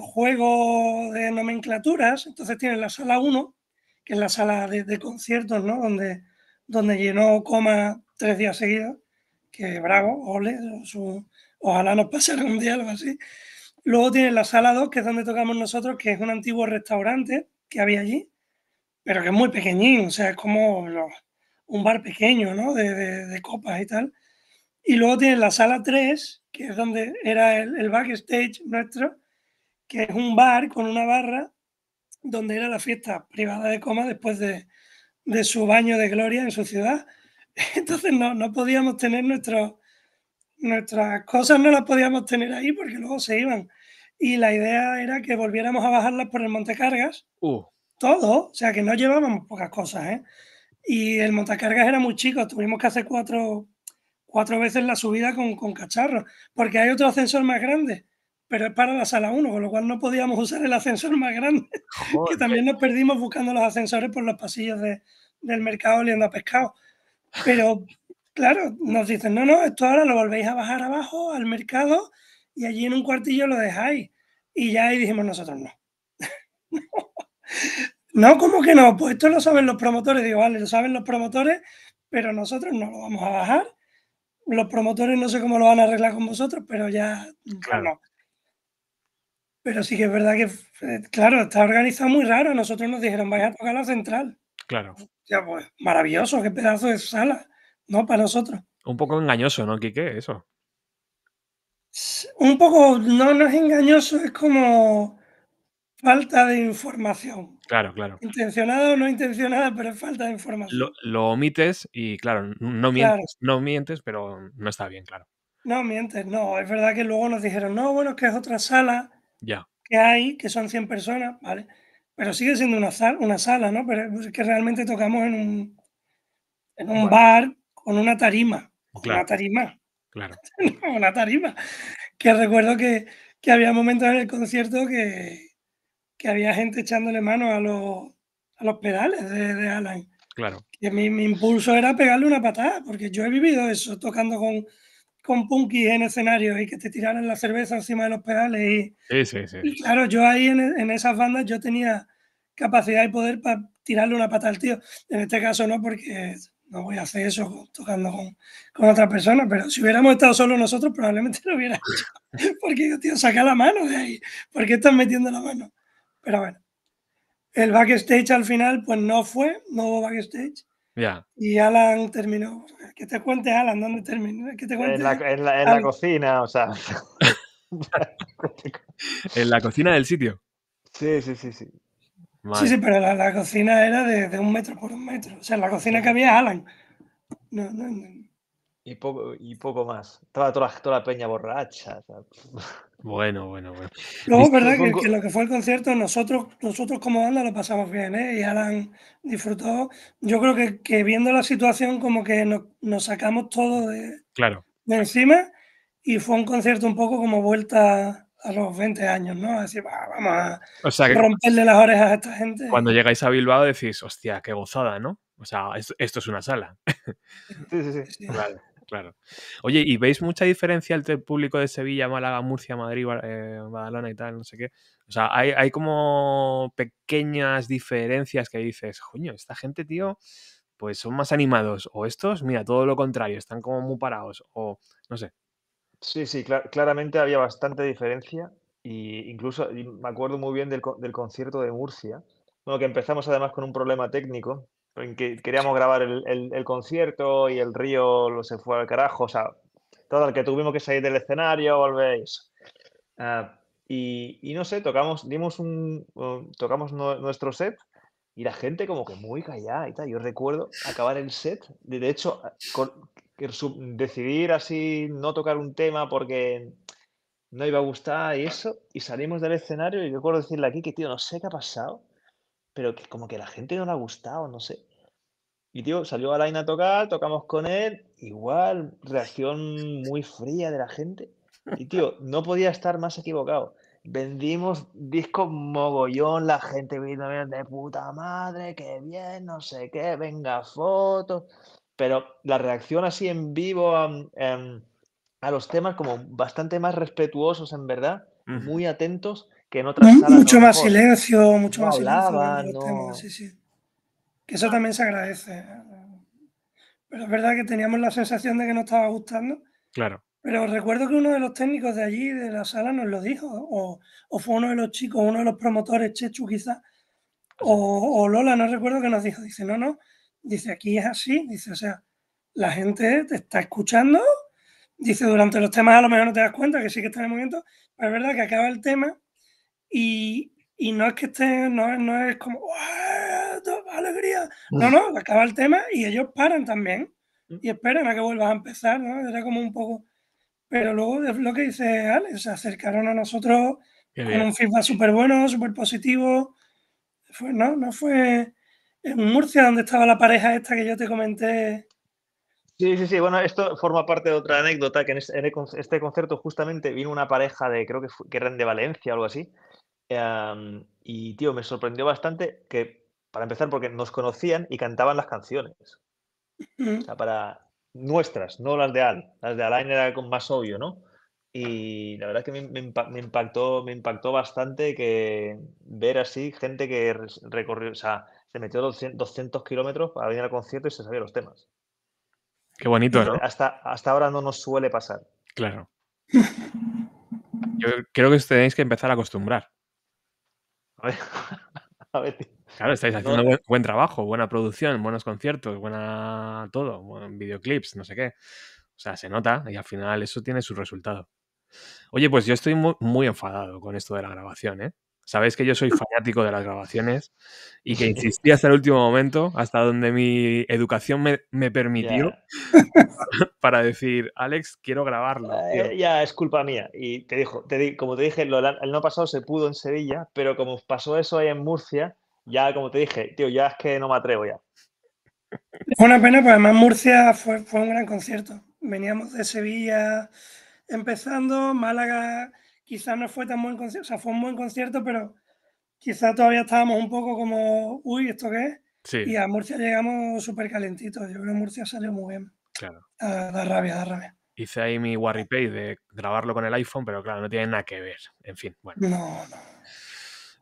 juego de nomenclaturas. Entonces tienen la sala 1, que es la sala de, conciertos, ¿no? Donde, donde llenó coma tres días seguidos. Que bravo, ole, ojalá nos pase un día algo así. Luego tiene la sala 2, que es donde tocamos nosotros, que es un antiguo restaurante que había allí, pero que es muy pequeñín, o sea, es como un bar pequeño, ¿no? De, copas y tal. Y luego tiene la sala 3, que es donde era el, el backstage nuestro, que es un bar con una barra donde era la fiesta privada de coma después de, su baño de gloria en su ciudad. Entonces no, no podíamos tener nuestras cosas, no las podíamos tener ahí porque luego se iban y la idea era que volviéramos a bajarlas por el montecargas. Uh. Todo, o sea que no llevábamos pocas cosas, ¿eh? Y el montacargas era muy chico, tuvimos que hacer cuatro, cuatro veces la subida con, con cacharros, porque hay otro ascensor más grande, pero es para la sala 1, con lo cual no podíamos usar el ascensor más grande, que también nos perdimos buscando los ascensores por los pasillos del mercado oliendo a pescado. Pero claro, nos dicen, no, no, esto ahora lo volvéis a bajar abajo al mercado y allí en un cuartillo lo dejáis. Y ya ahí dijimos nosotros no. no. como que no? Pues esto lo saben los promotores. Digo, vale, lo saben los promotores, pero nosotros no lo vamos a bajar. Los promotores no sé cómo lo van a arreglar con vosotros, pero ya, claro. Pero sí que es verdad que, eh, claro, está organizado muy raro. Nosotros nos dijeron, vais a tocar la central. Claro. Ya, pues, maravilloso, qué pedazo de sala, ¿no? Para nosotros. Un poco engañoso, ¿no, Quique? Eso un poco, no, no es engañoso, es como falta de información. Claro, claro. Intencionada o no intencionada, pero es falta de información. Lo, omites y, claro, no mientes, no mientes, pero no está bien, claro. No mientes, no. Es verdad que luego nos dijeron, no, bueno, es que es otra sala ya. que hay, que son 100 personas, ¿vale? Pero sigue siendo una, sala una sala, ¿no? Pero es que realmente tocamos en un, en un bar con una tarima. Una tarima. Claro. una tarima. Que recuerdo que, que, había momentos en el concierto que, que había gente echándole mano a los, a los pedales de, Alan. Claro. Que mi, mi, impulso era pegarle una patada, porque yo he vivido eso tocando con, con punky en escenario y que te tiraran la cerveza encima de los pedales. Y, sí, sí, sí. y claro, yo ahí en, en, esas bandas yo tenía capacidad y poder para tirarle una patada al tío. En este caso no, porque no voy a hacer eso tocando con, otra persona, pero si hubiéramos estado solo nosotros probablemente lo hubiera hecho. Porque yo, tío, saca la mano de ahí. ¿Por qué estás metiendo la mano? Pero bueno, el backstage al final pues no fue, no hubo backstage. Yeah. Y Alan terminó. Que te cuentes, Alan, ¿dónde terminó? Que te en la cocina, o sea. en la cocina del sitio. Sí, sí, sí, sí. Sí, sí, pero la, la cocina era de, de, un metro por un metro. O sea, la cocina que había Alan. Y, poco, y poco más. Estaba toda, la peña borracha. Bueno, bueno, bueno. Luego, verdad que, lo que fue el concierto, nosotros, nosotros como banda lo pasamos bien, ¿eh? Y Alan disfrutó. Yo creo que, que viendo la situación, como que nos, nos sacamos todo de, claro. de encima. Y fue un concierto un poco como vuelta a los 20 años, ¿no? Así, vamos a romperle las orejas a esta gente. Cuando llegáis a Bilbao decís, hostia, qué gozada, ¿no? O sea, esto, es una sala. Sí, sí, sí. Claro, claro. Oye, ¿y veis mucha diferencia entre el público de Sevilla, Málaga, Murcia, Madrid, eh, Badalona y tal, no sé qué? O sea, hay, hay como pequeñas diferencias que dices, coño, esta gente, tío, pues son más animados. O estos, mira, todo lo contrario, están como muy parados. O no sé, Sí, sí, claramente había bastante diferencia. Y incluso me acuerdo muy bien del, concierto de Murcia. Bueno, que empezamos además con un problema técnico, en que queríamos grabar el, concierto y el río lo se fue al carajo. O sea, todo el que tuvimos que salir del escenario, volvéis. Ah, y, no sé, tocamos, dimos un, tocamos nuestro set y la gente como que muy callada y tal. Yo recuerdo acabar el set, de, hecho, ah, con- decidir así no tocar un tema porque no iba a gustar y eso, y salimos del escenario y yo puedo decirle aquí que, tío, no sé qué ha pasado, pero que como que la gente no le ha gustado, no sé. Y, tío, salió Alain a tocar, tocamos con él, igual, reacción muy fría de la gente. Y, tío, no podía estar más equivocado. Vendimos discos mogollón, la gente vino de puta madre, qué bien, no sé qué, venga, fotos pero la reacción así en vivo em, a, los temas como bastante más respetuosos en verdad, muy atentos que en otras salas. Mucho más silencio, mucho más silencio. Que eso también se agradece. Pero es verdad que teníamos la sensación de que no estaba gustando. Claro. Pero recuerdo que uno de los técnicos de allí, de la sala, nos lo dijo, o, fue uno de los chicos, uno de los promotores, Chechu quizás, o, o Lola, no recuerdo que nos dijo, dice, no, no, dice, aquí es así, dice, o sea, la gente te está escuchando, dice, durante los temas a lo mejor no te das cuenta que sí que está en el movimiento, pero es verdad que acaba el tema y, no es que esté, no, no es como, ¡alegría! Mm. No, no, acaba el tema y ellos paran también mm. y esperan a que vuelvas a empezar, ¿no? Era como un poco... Pero luego lo que dice Alex, se acercaron a nosotros con un feedback súper bueno, súper positivo. Fue, no, no fue en Murcia, donde estaba la pareja esta que yo te comenté. Sí, sí, sí. Bueno, esto forma parte de otra anécdota, que en este concierto justamente vino una pareja de, creo que, eran de Valencia o algo así. Em, y, tío, me sorprendió bastante que, para empezar, porque nos conocían y cantaban las canciones. O sea, para nuestras, no las de Al. Las de Alain era más obvio, ¿no? Y la verdad es que me, me, impactó, me impactó bastante que ver así gente que recorrió, o sea, metió 200 kilómetros para venir al concierto y se sabía los temas. Qué bonito, ¿no? Hasta, hasta ahora no nos suele pasar. Claro. Yo creo que tenéis que empezar a acostumbrar. A ver, Claro, estáis haciendo buen, trabajo, buena producción, buenos conciertos, buena todo, buenos videoclips, no sé qué. O sea, se nota y al final eso tiene su resultado. Oye, pues yo estoy muy, muy enfadado con esto de la grabación, ¿eh? Sabéis que yo soy fanático de las grabaciones y que insistí hasta el último momento, hasta donde mi educación me, permitió, para decir, Alex, quiero grabarlo. Ah, eh, ya es culpa mía. Y te dijo, como te dije, el no pasado se pudo en Sevilla, pero como pasó eso ahí en Murcia, ya como te dije, tío, ya es que no me atrevo ya. Fue una pena, porque además Murcia fue un gran concierto. Veníamos de Sevilla empezando, Málaga quizá no fue tan buen concierto, o sea, fue un buen concierto, pero quizá todavía estábamos un poco como, uy, ¿esto qué Y a Murcia llegamos súper calentitos. Yo creo que Murcia salió muy bien. Claro. Ah, da, rabia, da rabia. Hice ahí mi warripay de grabarlo con el iPhone, pero claro, no tiene nada que ver. En fin, bueno. No, no.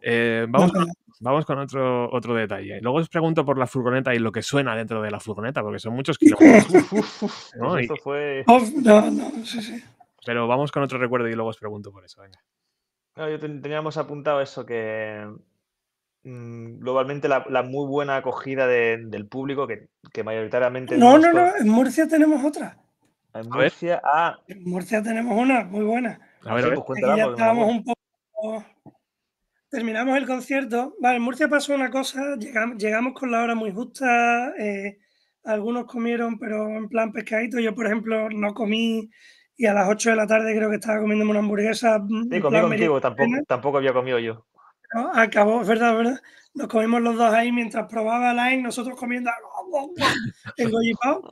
Eh, vamos, vamos, con otro, otro detalle. Luego os pregunto por la furgoneta y lo que suena dentro de la furgoneta, porque son muchos kilómetros. ¿no? Eso fue... no, no, sí, sí. Pero vamos con otro recuerdo y luego os pregunto por eso, venga. yo teníamos apuntado eso, que mm, globalmente la, muy buena acogida del público, que, mayoritariamente... No, no, no, en Murcia tenemos otra. En Murcia, ah. En Murcia tenemos una muy buena. A ver, pues cuéntanos. ya estábamos un poco... Terminamos el concierto. Vale, en Murcia pasó una cosa, llegamos, llegamos con la hora muy justa, eh, algunos comieron, pero en plan pescadito. Yo, por ejemplo, no comí, y a las 8 de la tarde creo que estaba comiéndome una hamburguesa. Mm, sí, comí contigo, tampoco, tampoco había comido yo. acabó, ¿verdad? ¿verdad? Nos comimos los dos ahí mientras probaba Line, nosotros comiendo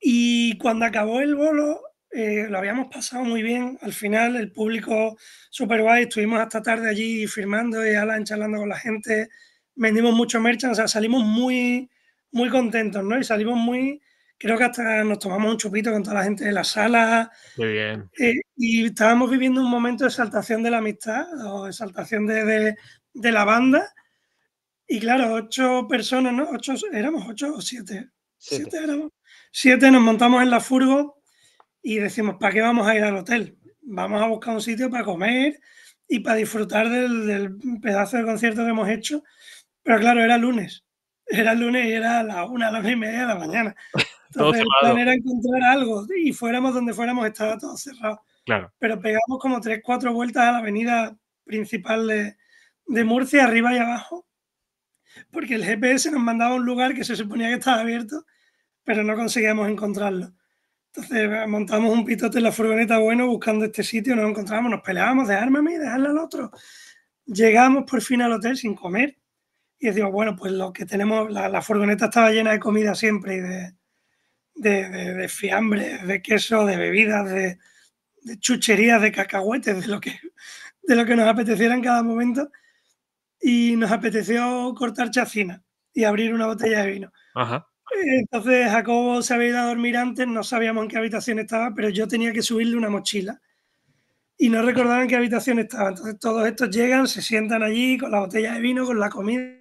Y cuando acabó el bolo, eh, lo habíamos pasado muy bien. Al final, el público super guay, estuvimos hasta tarde allí firmando y Alan charlando con la gente. Vendimos mucho merchan, salimos muy, muy contentos, ¿no? Y salimos muy creo que hasta nos tomamos un chupito con toda la gente de la sala. Muy bien. Eh, y estábamos viviendo un momento de exaltación de la amistad o exaltación de, de, de la banda. Y claro, ocho personas, ¿no? Ocho, éramos ocho o siete. Siete, éramos. Siete nos montamos en la furgo y decimos, ¿para qué vamos a ir al hotel? Vamos a buscar un sitio para comer y para disfrutar del, del pedazo de concierto que hemos hecho. Pero claro, era lunes. Era lunes y era a la una, a las y media de la mañana. Entonces, todo el era encontrar algo y fuéramos donde fuéramos estaba todo cerrado. Claro. Pero pegamos como tres, cuatro vueltas a la avenida principal de, de Murcia, arriba y abajo, porque el GPS nos mandaba a un lugar que se suponía que estaba abierto, pero no conseguíamos encontrarlo. Entonces eh, montamos un pitote en la furgoneta, bueno, buscando este sitio, nos encontramos, nos peleábamos, dejarme a mí, dejarle al otro. Llegamos por fin al hotel sin comer y decimos, bueno, pues lo que tenemos, la, la furgoneta estaba llena de comida siempre y de, de, de, de de queso, de bebidas, de, chucherías, de cacahuetes, de lo, que, de lo que nos apeteciera en cada momento. Y nos apeteció cortar chacina y abrir una botella de vino. Ajá. Entonces Jacobo se había ido a dormir antes, no sabíamos en qué habitación estaba, pero yo tenía que subirle una mochila y no recordaban en qué habitación estaba. Entonces todos estos llegan, se sientan allí con la botella de vino, con la comida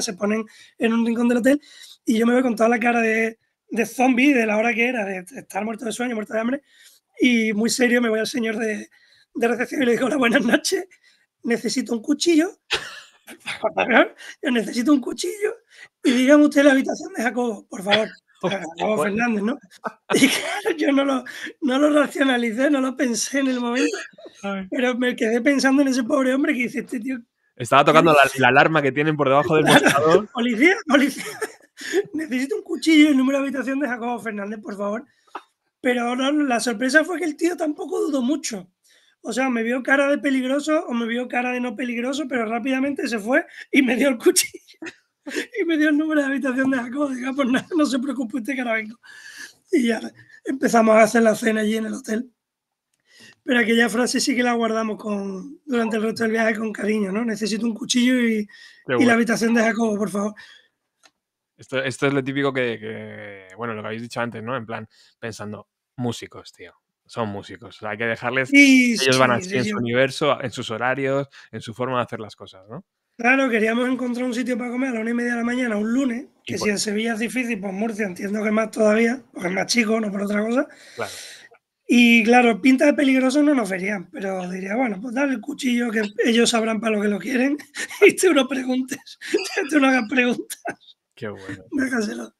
se ponen en un rincón del hotel y yo me veo con toda la cara de, de zombie, de la hora que era, de estar muerto de sueño, muerto de hambre, y muy serio me voy al señor de, de recepción y le digo, hola, buenas noches, necesito un cuchillo, yo necesito un cuchillo, y dígame usted la habitación de Jacobo, por favor. Jacobo pues Fernández, ¿no? Y claro, yo no lo, no racionalicé, no lo pensé en el momento, pero me quedé pensando en ese pobre hombre que dice, este tío... Estaba tocando la, alarma que tienen por debajo del mostrador. Policía, policía necesito un cuchillo y el número de habitación de Jacobo Fernández, por favor. Pero la sorpresa fue que el tío tampoco dudó mucho. O sea, me vio cara de peligroso o me vio cara de no peligroso, pero rápidamente se fue y me dio el cuchillo. y me dio el número de habitación de Jacobo. Diga, pues nada, no se preocupe este que vengo. Y ya empezamos a hacer la cena allí en el hotel. Pero aquella frase sí que la guardamos con, durante el resto del viaje con cariño, ¿no? Necesito un cuchillo y, y la habitación de Jacobo, por favor. Esto, es lo típico que, bueno, lo que habéis dicho antes, ¿no? En plan, pensando, músicos, tío son músicos. hay que dejarles. ellos van así en su universo, en sus horarios, en su forma de hacer las cosas, ¿no? Claro, queríamos encontrar un sitio para comer a la una y media de la mañana, un lunes, que si en Sevilla es difícil, pues Murcia entiendo que más todavía, porque es más chico, no por otra cosa. Claro. Y claro, pinta de peligroso no nos verían, pero diría, bueno, pues dale el cuchillo, que ellos sabrán para lo que lo quieren, y tú no preguntes, tú no hagas preguntas. Qué bueno.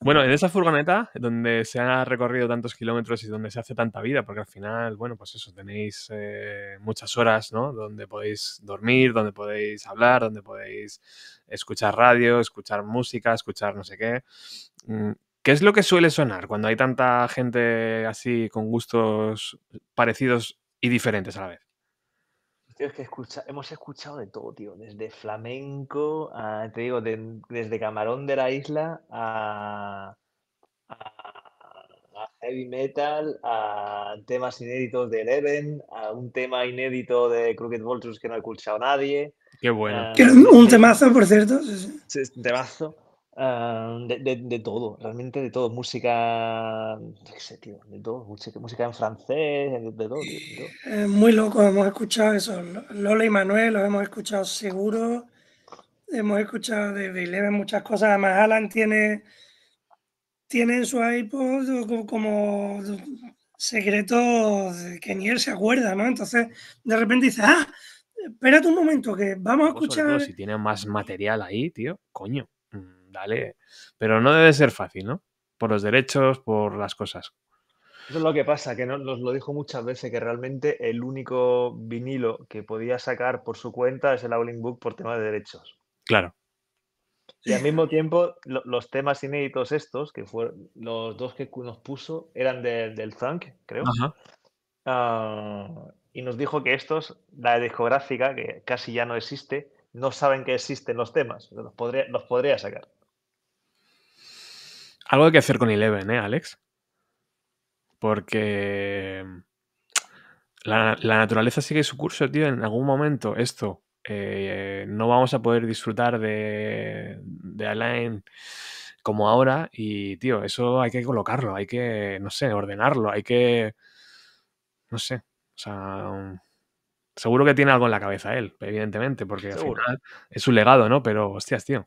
Bueno, en esa furgoneta donde se ha recorrido tantos kilómetros y donde se hace tanta vida, porque al final, bueno, pues eso, tenéis eh, muchas horas, ¿no? Donde podéis dormir, donde podéis hablar, donde podéis escuchar radio, escuchar música, escuchar no sé qué. Mm, ¿Qué es lo que suele sonar cuando hay tanta gente así con gustos parecidos y diferentes a la vez? que hemos escuchado de todo, tío. Desde flamenco, te digo, desde camarón de la isla a, heavy metal, a temas inéditos de Eleven, a un tema inédito de Crooked Vultures que no ha escuchado nadie. Qué bueno. Ah, un temazo, por cierto. sí. Un temazo. Ah, de, todo, realmente de todo. Música, tío, de todo. Música, en francés, de, todo. muy loco, hemos escuchado eso. Lola y Manuel los hemos escuchado seguro. Hemos escuchado de Eleven muchas cosas. Además, Alan tiene, tiene en su iPod como secretos que ni él se acuerda, ¿no? Entonces, de repente dice, ah, espérate un momento, que vamos a escuchar. si tiene más material ahí, tío, coño. Pero no debe ser fácil, ¿no? Por los derechos, por las cosas. Eso es lo que pasa, que nos, lo dijo muchas veces, que realmente el único vinilo que podía sacar por su cuenta es el Awling Book por tema de derechos. Claro. Y al mismo tiempo, los temas inéditos estos, que fueron los dos que nos puso, eran del Thunk creo. Ah, y nos dijo que estos, la discográfica, que casi ya no existe, no saben que existen los temas, los podría, los podría sacar. Algo hay que hacer con Eleven, ¿eh, Alex? Porque mm, la, la naturaleza sigue su curso, tío. En algún momento esto eh, no vamos a poder disfrutar de, de como ahora. Y, tío, eso hay que colocarlo, hay que, no sé, ordenarlo, hay que. No sé. O sea. Mm, seguro que tiene algo en la cabeza él, evidentemente, porque es un legado, ¿no? Pero, hostias, tío.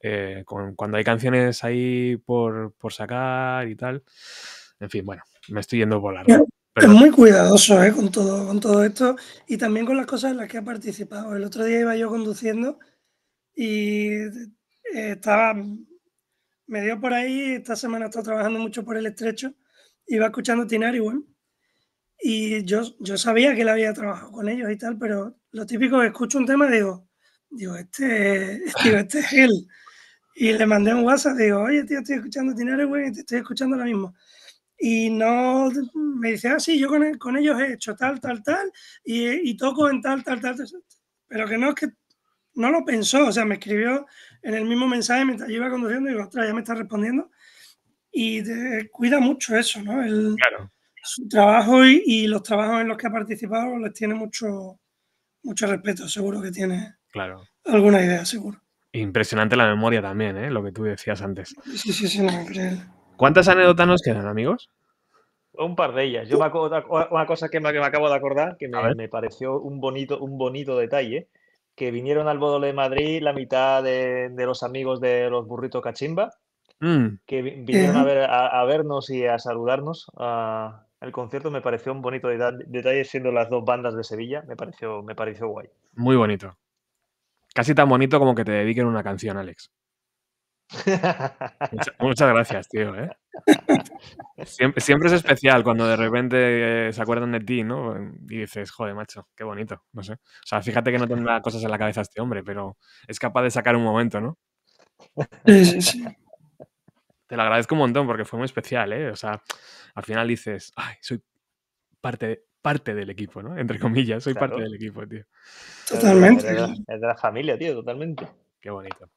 Eh, con, cuando hay canciones ahí por, por, sacar y tal. En fin, bueno, me estoy yendo por la Pero... Es muy cuidadoso ¿eh? con, todo, con todo esto y también con las cosas en las que ha participado. El otro día iba yo conduciendo y eh, estaba, me dio por ahí, esta semana está trabajando mucho por el estrecho, iba escuchando Tinari, Y yo, yo sabía que él había trabajado con ellos y tal, pero lo típico es escucho un tema y digo, este, digo, este, es él. Y le mandé un WhatsApp, digo, oye, tío, estoy escuchando dinero güey, te estoy escuchando ahora mismo. Y no, me dice, ah, sí, yo con, con ellos he hecho tal, tal, tal, y, y toco en tal, tal, tal, Pero que no es que no lo pensó, o sea, me escribió en el mismo mensaje mientras yo iba conduciendo y digo, ostras, ya me está respondiendo. Y cuida mucho eso, ¿no? El, Su trabajo y, los trabajos en los que ha participado les tiene mucho, mucho respeto, seguro que tiene. Claro. Alguna idea, seguro. Impresionante la memoria también, ¿eh? lo que tú decías antes. Sí, sí, sí, no me ¿Cuántas anécdotas nos quedan, amigos? Un par de ellas. Yo una cosa que me, acabo de acordar, que me, pareció un bonito, un bonito detalle, que vinieron al Bodo de Madrid la mitad de, los amigos de los burritos cachimba, mm. que vinieron a, vernos y a saludarnos. al ah, el concierto me pareció un bonito detalle, siendo las dos bandas de Sevilla, me pareció, me pareció guay. Muy bonito. Casi tan bonito como que te dediquen una canción, Alex. muchas gracias, tío. ¿eh? Siempre, siempre, es especial cuando de repente eh, se acuerdan de ti, ¿no? Y dices, joder, macho, qué bonito. No sé. O sea, fíjate que no tendrá cosas en la cabeza este hombre, pero es capaz de sacar un momento, ¿no? Te lo agradezco un montón porque fue muy especial, ¿eh? O sea, al final dices, ay, soy parte de, parte del equipo, ¿no? Entre comillas, soy parte del equipo, tío. Totalmente. Es de, la, familia, tío, totalmente. Qué bonito.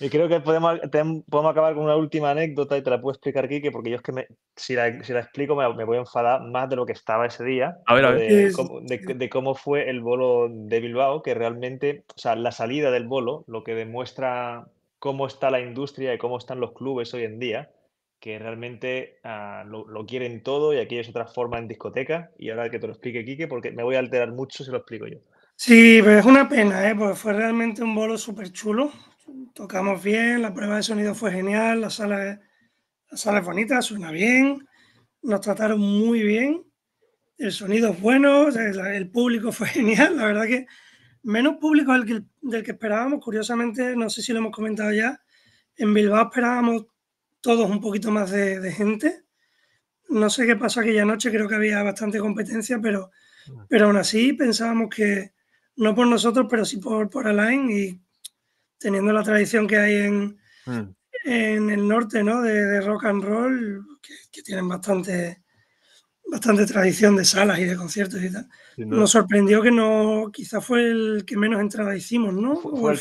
Y creo que podemos, podemos acabar con una última anécdota y te la puedo explicar, Kike, porque yo es que me, si, la, explico me, voy a enfadar más de lo que estaba ese día. A ver, a ver. de, cómo fue el bolo de Bilbao, que realmente, o sea, la salida del bolo, lo que demuestra cómo está la industria y cómo están los clubes hoy en día, que realmente ah, lo, quieren todo y es se transforma en discoteca. Y ahora que te lo explique Kike, porque me voy a alterar mucho si lo explico yo. Sí, pero es una pena, ¿eh? porque fue realmente un bolo súper chulo. Tocamos bien, la prueba de sonido fue genial, la sala, es bonita, suena bien, nos trataron muy bien, el sonido es bueno, el público fue genial, la verdad que menos público del que esperábamos, curiosamente, no sé si lo hemos comentado ya, en Bilbao esperábamos todos un poquito más de, gente. No sé qué pasó aquella noche, creo que había bastante competencia, pero, pero aún así pensábamos que, no por nosotros, pero sí por, por Alain y teniendo la tradición que hay en, hmm. en el norte ¿no? de, rock and roll, que, tienen bastante, bastante tradición de salas y de conciertos y tal. Nos sorprendió que no, quizá fue el que menos entrada hicimos, ¿no? Fue,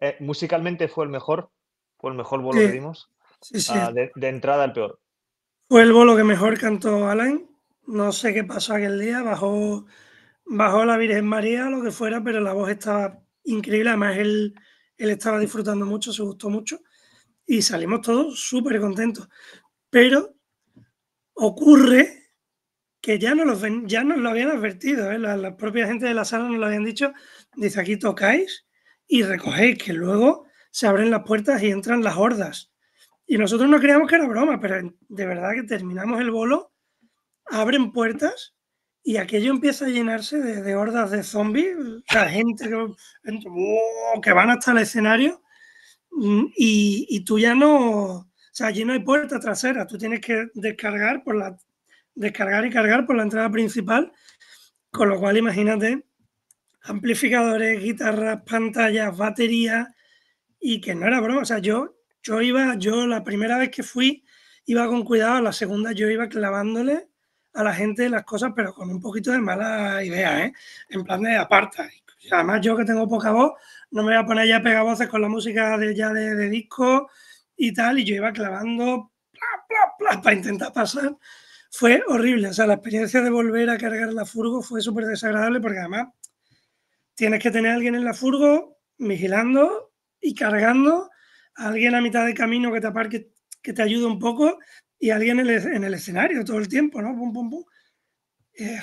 eh, musicalmente fue el mejor, fue el mejor bolo que dimos. Ah, de, entrada el peor. Fue el que mejor cantó Alan. No sé qué pasó aquel día. Bajó, la Virgen María, lo que fuera, pero la voz estaba increíble. Además, él, él estaba disfrutando mucho, se gustó mucho. Y salimos todos súper contentos. Pero ocurre que ya nos, los ven, ya nos lo habían advertido, ¿eh? la, la, propia gente de la sala nos lo habían dicho, dice aquí tocáis y recogéis, que luego se abren las puertas y entran las hordas. Y nosotros no creíamos que era broma, pero de verdad que terminamos el bolo, abren puertas y aquello empieza a llenarse de, hordas de zombies, la gente que, van hasta el escenario mm, y, tú ya no, o sea, allí no hay puerta trasera, tú tienes que descargar por la, descargar y cargar por la entrada principal, con lo cual imagínate amplificadores, guitarras, pantallas, batería y que no era broma, o sea, yo yo iba, yo la primera vez que fui iba con cuidado, la segunda yo iba clavándole a la gente las cosas, pero con un poquito de mala idea, ¿eh? En plan de aparta. Además yo que tengo poca voz, no me voy a poner ya pegavoces con la música de, ya de, disco y tal, y yo iba clavando para intentar pasar. Fue horrible, o sea, la experiencia de volver a cargar la furgo fue súper desagradable porque además tienes que tener a alguien en la furgo vigilando y cargando alguien a mitad de camino que te aparque, que te ayude un poco y alguien en el, escenario todo el tiempo, ¿no? Eh,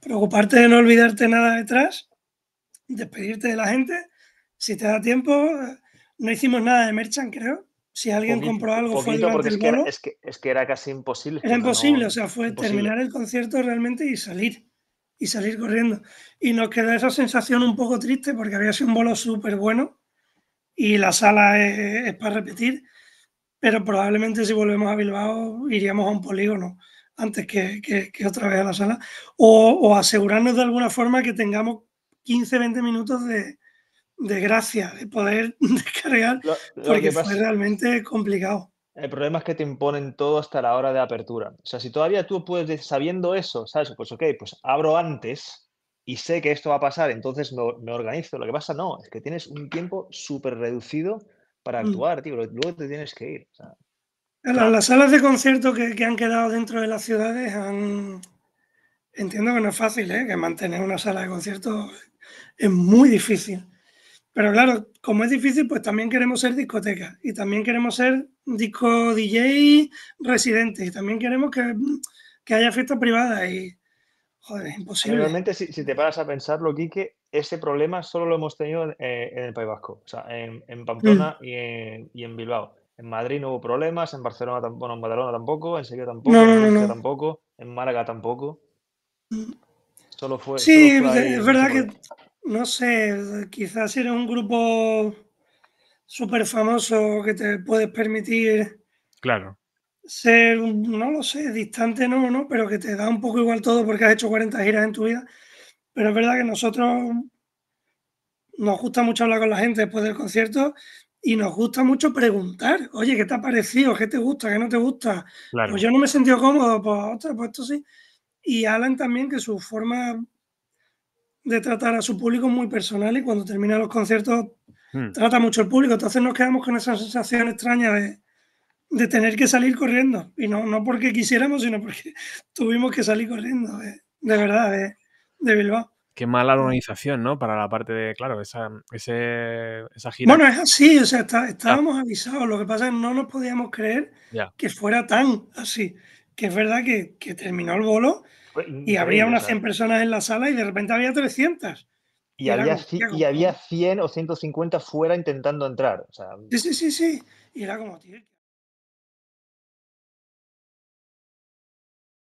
preocuparte de no olvidarte nada detrás, despedirte de la gente, si te da tiempo. No hicimos nada de merchant, creo. Si alguien compró algo fue durante el vuelo. que era, es, que, es que era casi imposible. Era imposible, o sea, fue terminar el concierto realmente y salir y salir corriendo. Y nos quedó esa sensación un poco triste porque había sido un bolo súper bueno y la sala es, para repetir, pero probablemente si volvemos a Bilbao iríamos a un polígono antes que, que, otra vez a la sala, o, asegurarnos de alguna forma que tengamos 15, 20 minutos de, de gracia, de poder descargar, porque fue realmente complicado. El problema es que te imponen todo hasta la hora de apertura. O sea, si todavía tú puedes, sabiendo eso, ¿sabes? Pues ok, pues abro antes, y sé que esto va a pasar, entonces me, organizo. Lo que pasa no, es que tienes un tiempo súper reducido para mm. actuar, tío, luego te tienes que ir. O las salas de concierto que, han quedado dentro de las ciudades han... Entiendo que no es fácil, ¿eh? que mantener una sala de concierto es muy difícil. Pero claro, como es difícil, pues también queremos ser discoteca y también queremos ser disco DJ residente y también queremos que, que haya fiestas privada y, Joder, imposible. Realmente, si, te paras a pensarlo, Quique, ese problema solo lo hemos tenido eh, en, el País Vasco, o sea, en, Pamplona mm. y, en, Bilbao. En Madrid no hubo problemas, en Barcelona tampoco, en Badalona tampoco, en Sevilla tampoco, en Málaga tampoco. Mm. Solo fue. Sí, es verdad que, no sé, quizás era un grupo súper famoso que te puedes permitir. Claro ser, no lo sé, distante no, no, pero que te da un poco igual todo porque has hecho 40 giras en tu vida. Pero es verdad que nosotros nos gusta mucho hablar con la gente después del concierto y nos gusta mucho preguntar, oye, ¿qué te ha parecido? ¿Qué te gusta? ¿Qué no te gusta? Claro. Pues yo no me he sentido cómodo, pues, pues esto sí. Y Alan también, que su forma de tratar a su público es muy personal y cuando termina los conciertos hmm. trata mucho el público. Entonces nos quedamos con esa sensación extraña de, de tener que salir corriendo. Y no, no porque quisiéramos, sino porque tuvimos que salir corriendo, eh, de, verdad, de, eh, de, Bilbao. Qué mala ah. organización, ¿no? Para la parte de, claro, esa, ese, esa gira. Bueno, es así, o sea, estábamos avisados. Lo que pasa es que no nos podíamos creer que fuera tan así. Que es verdad que, que terminó el bolo y habría unas 100 personas en la sala y de repente había 300. Y, había, y había 100 o 150 fuera intentando entrar. sí, sí, sí, Y era como,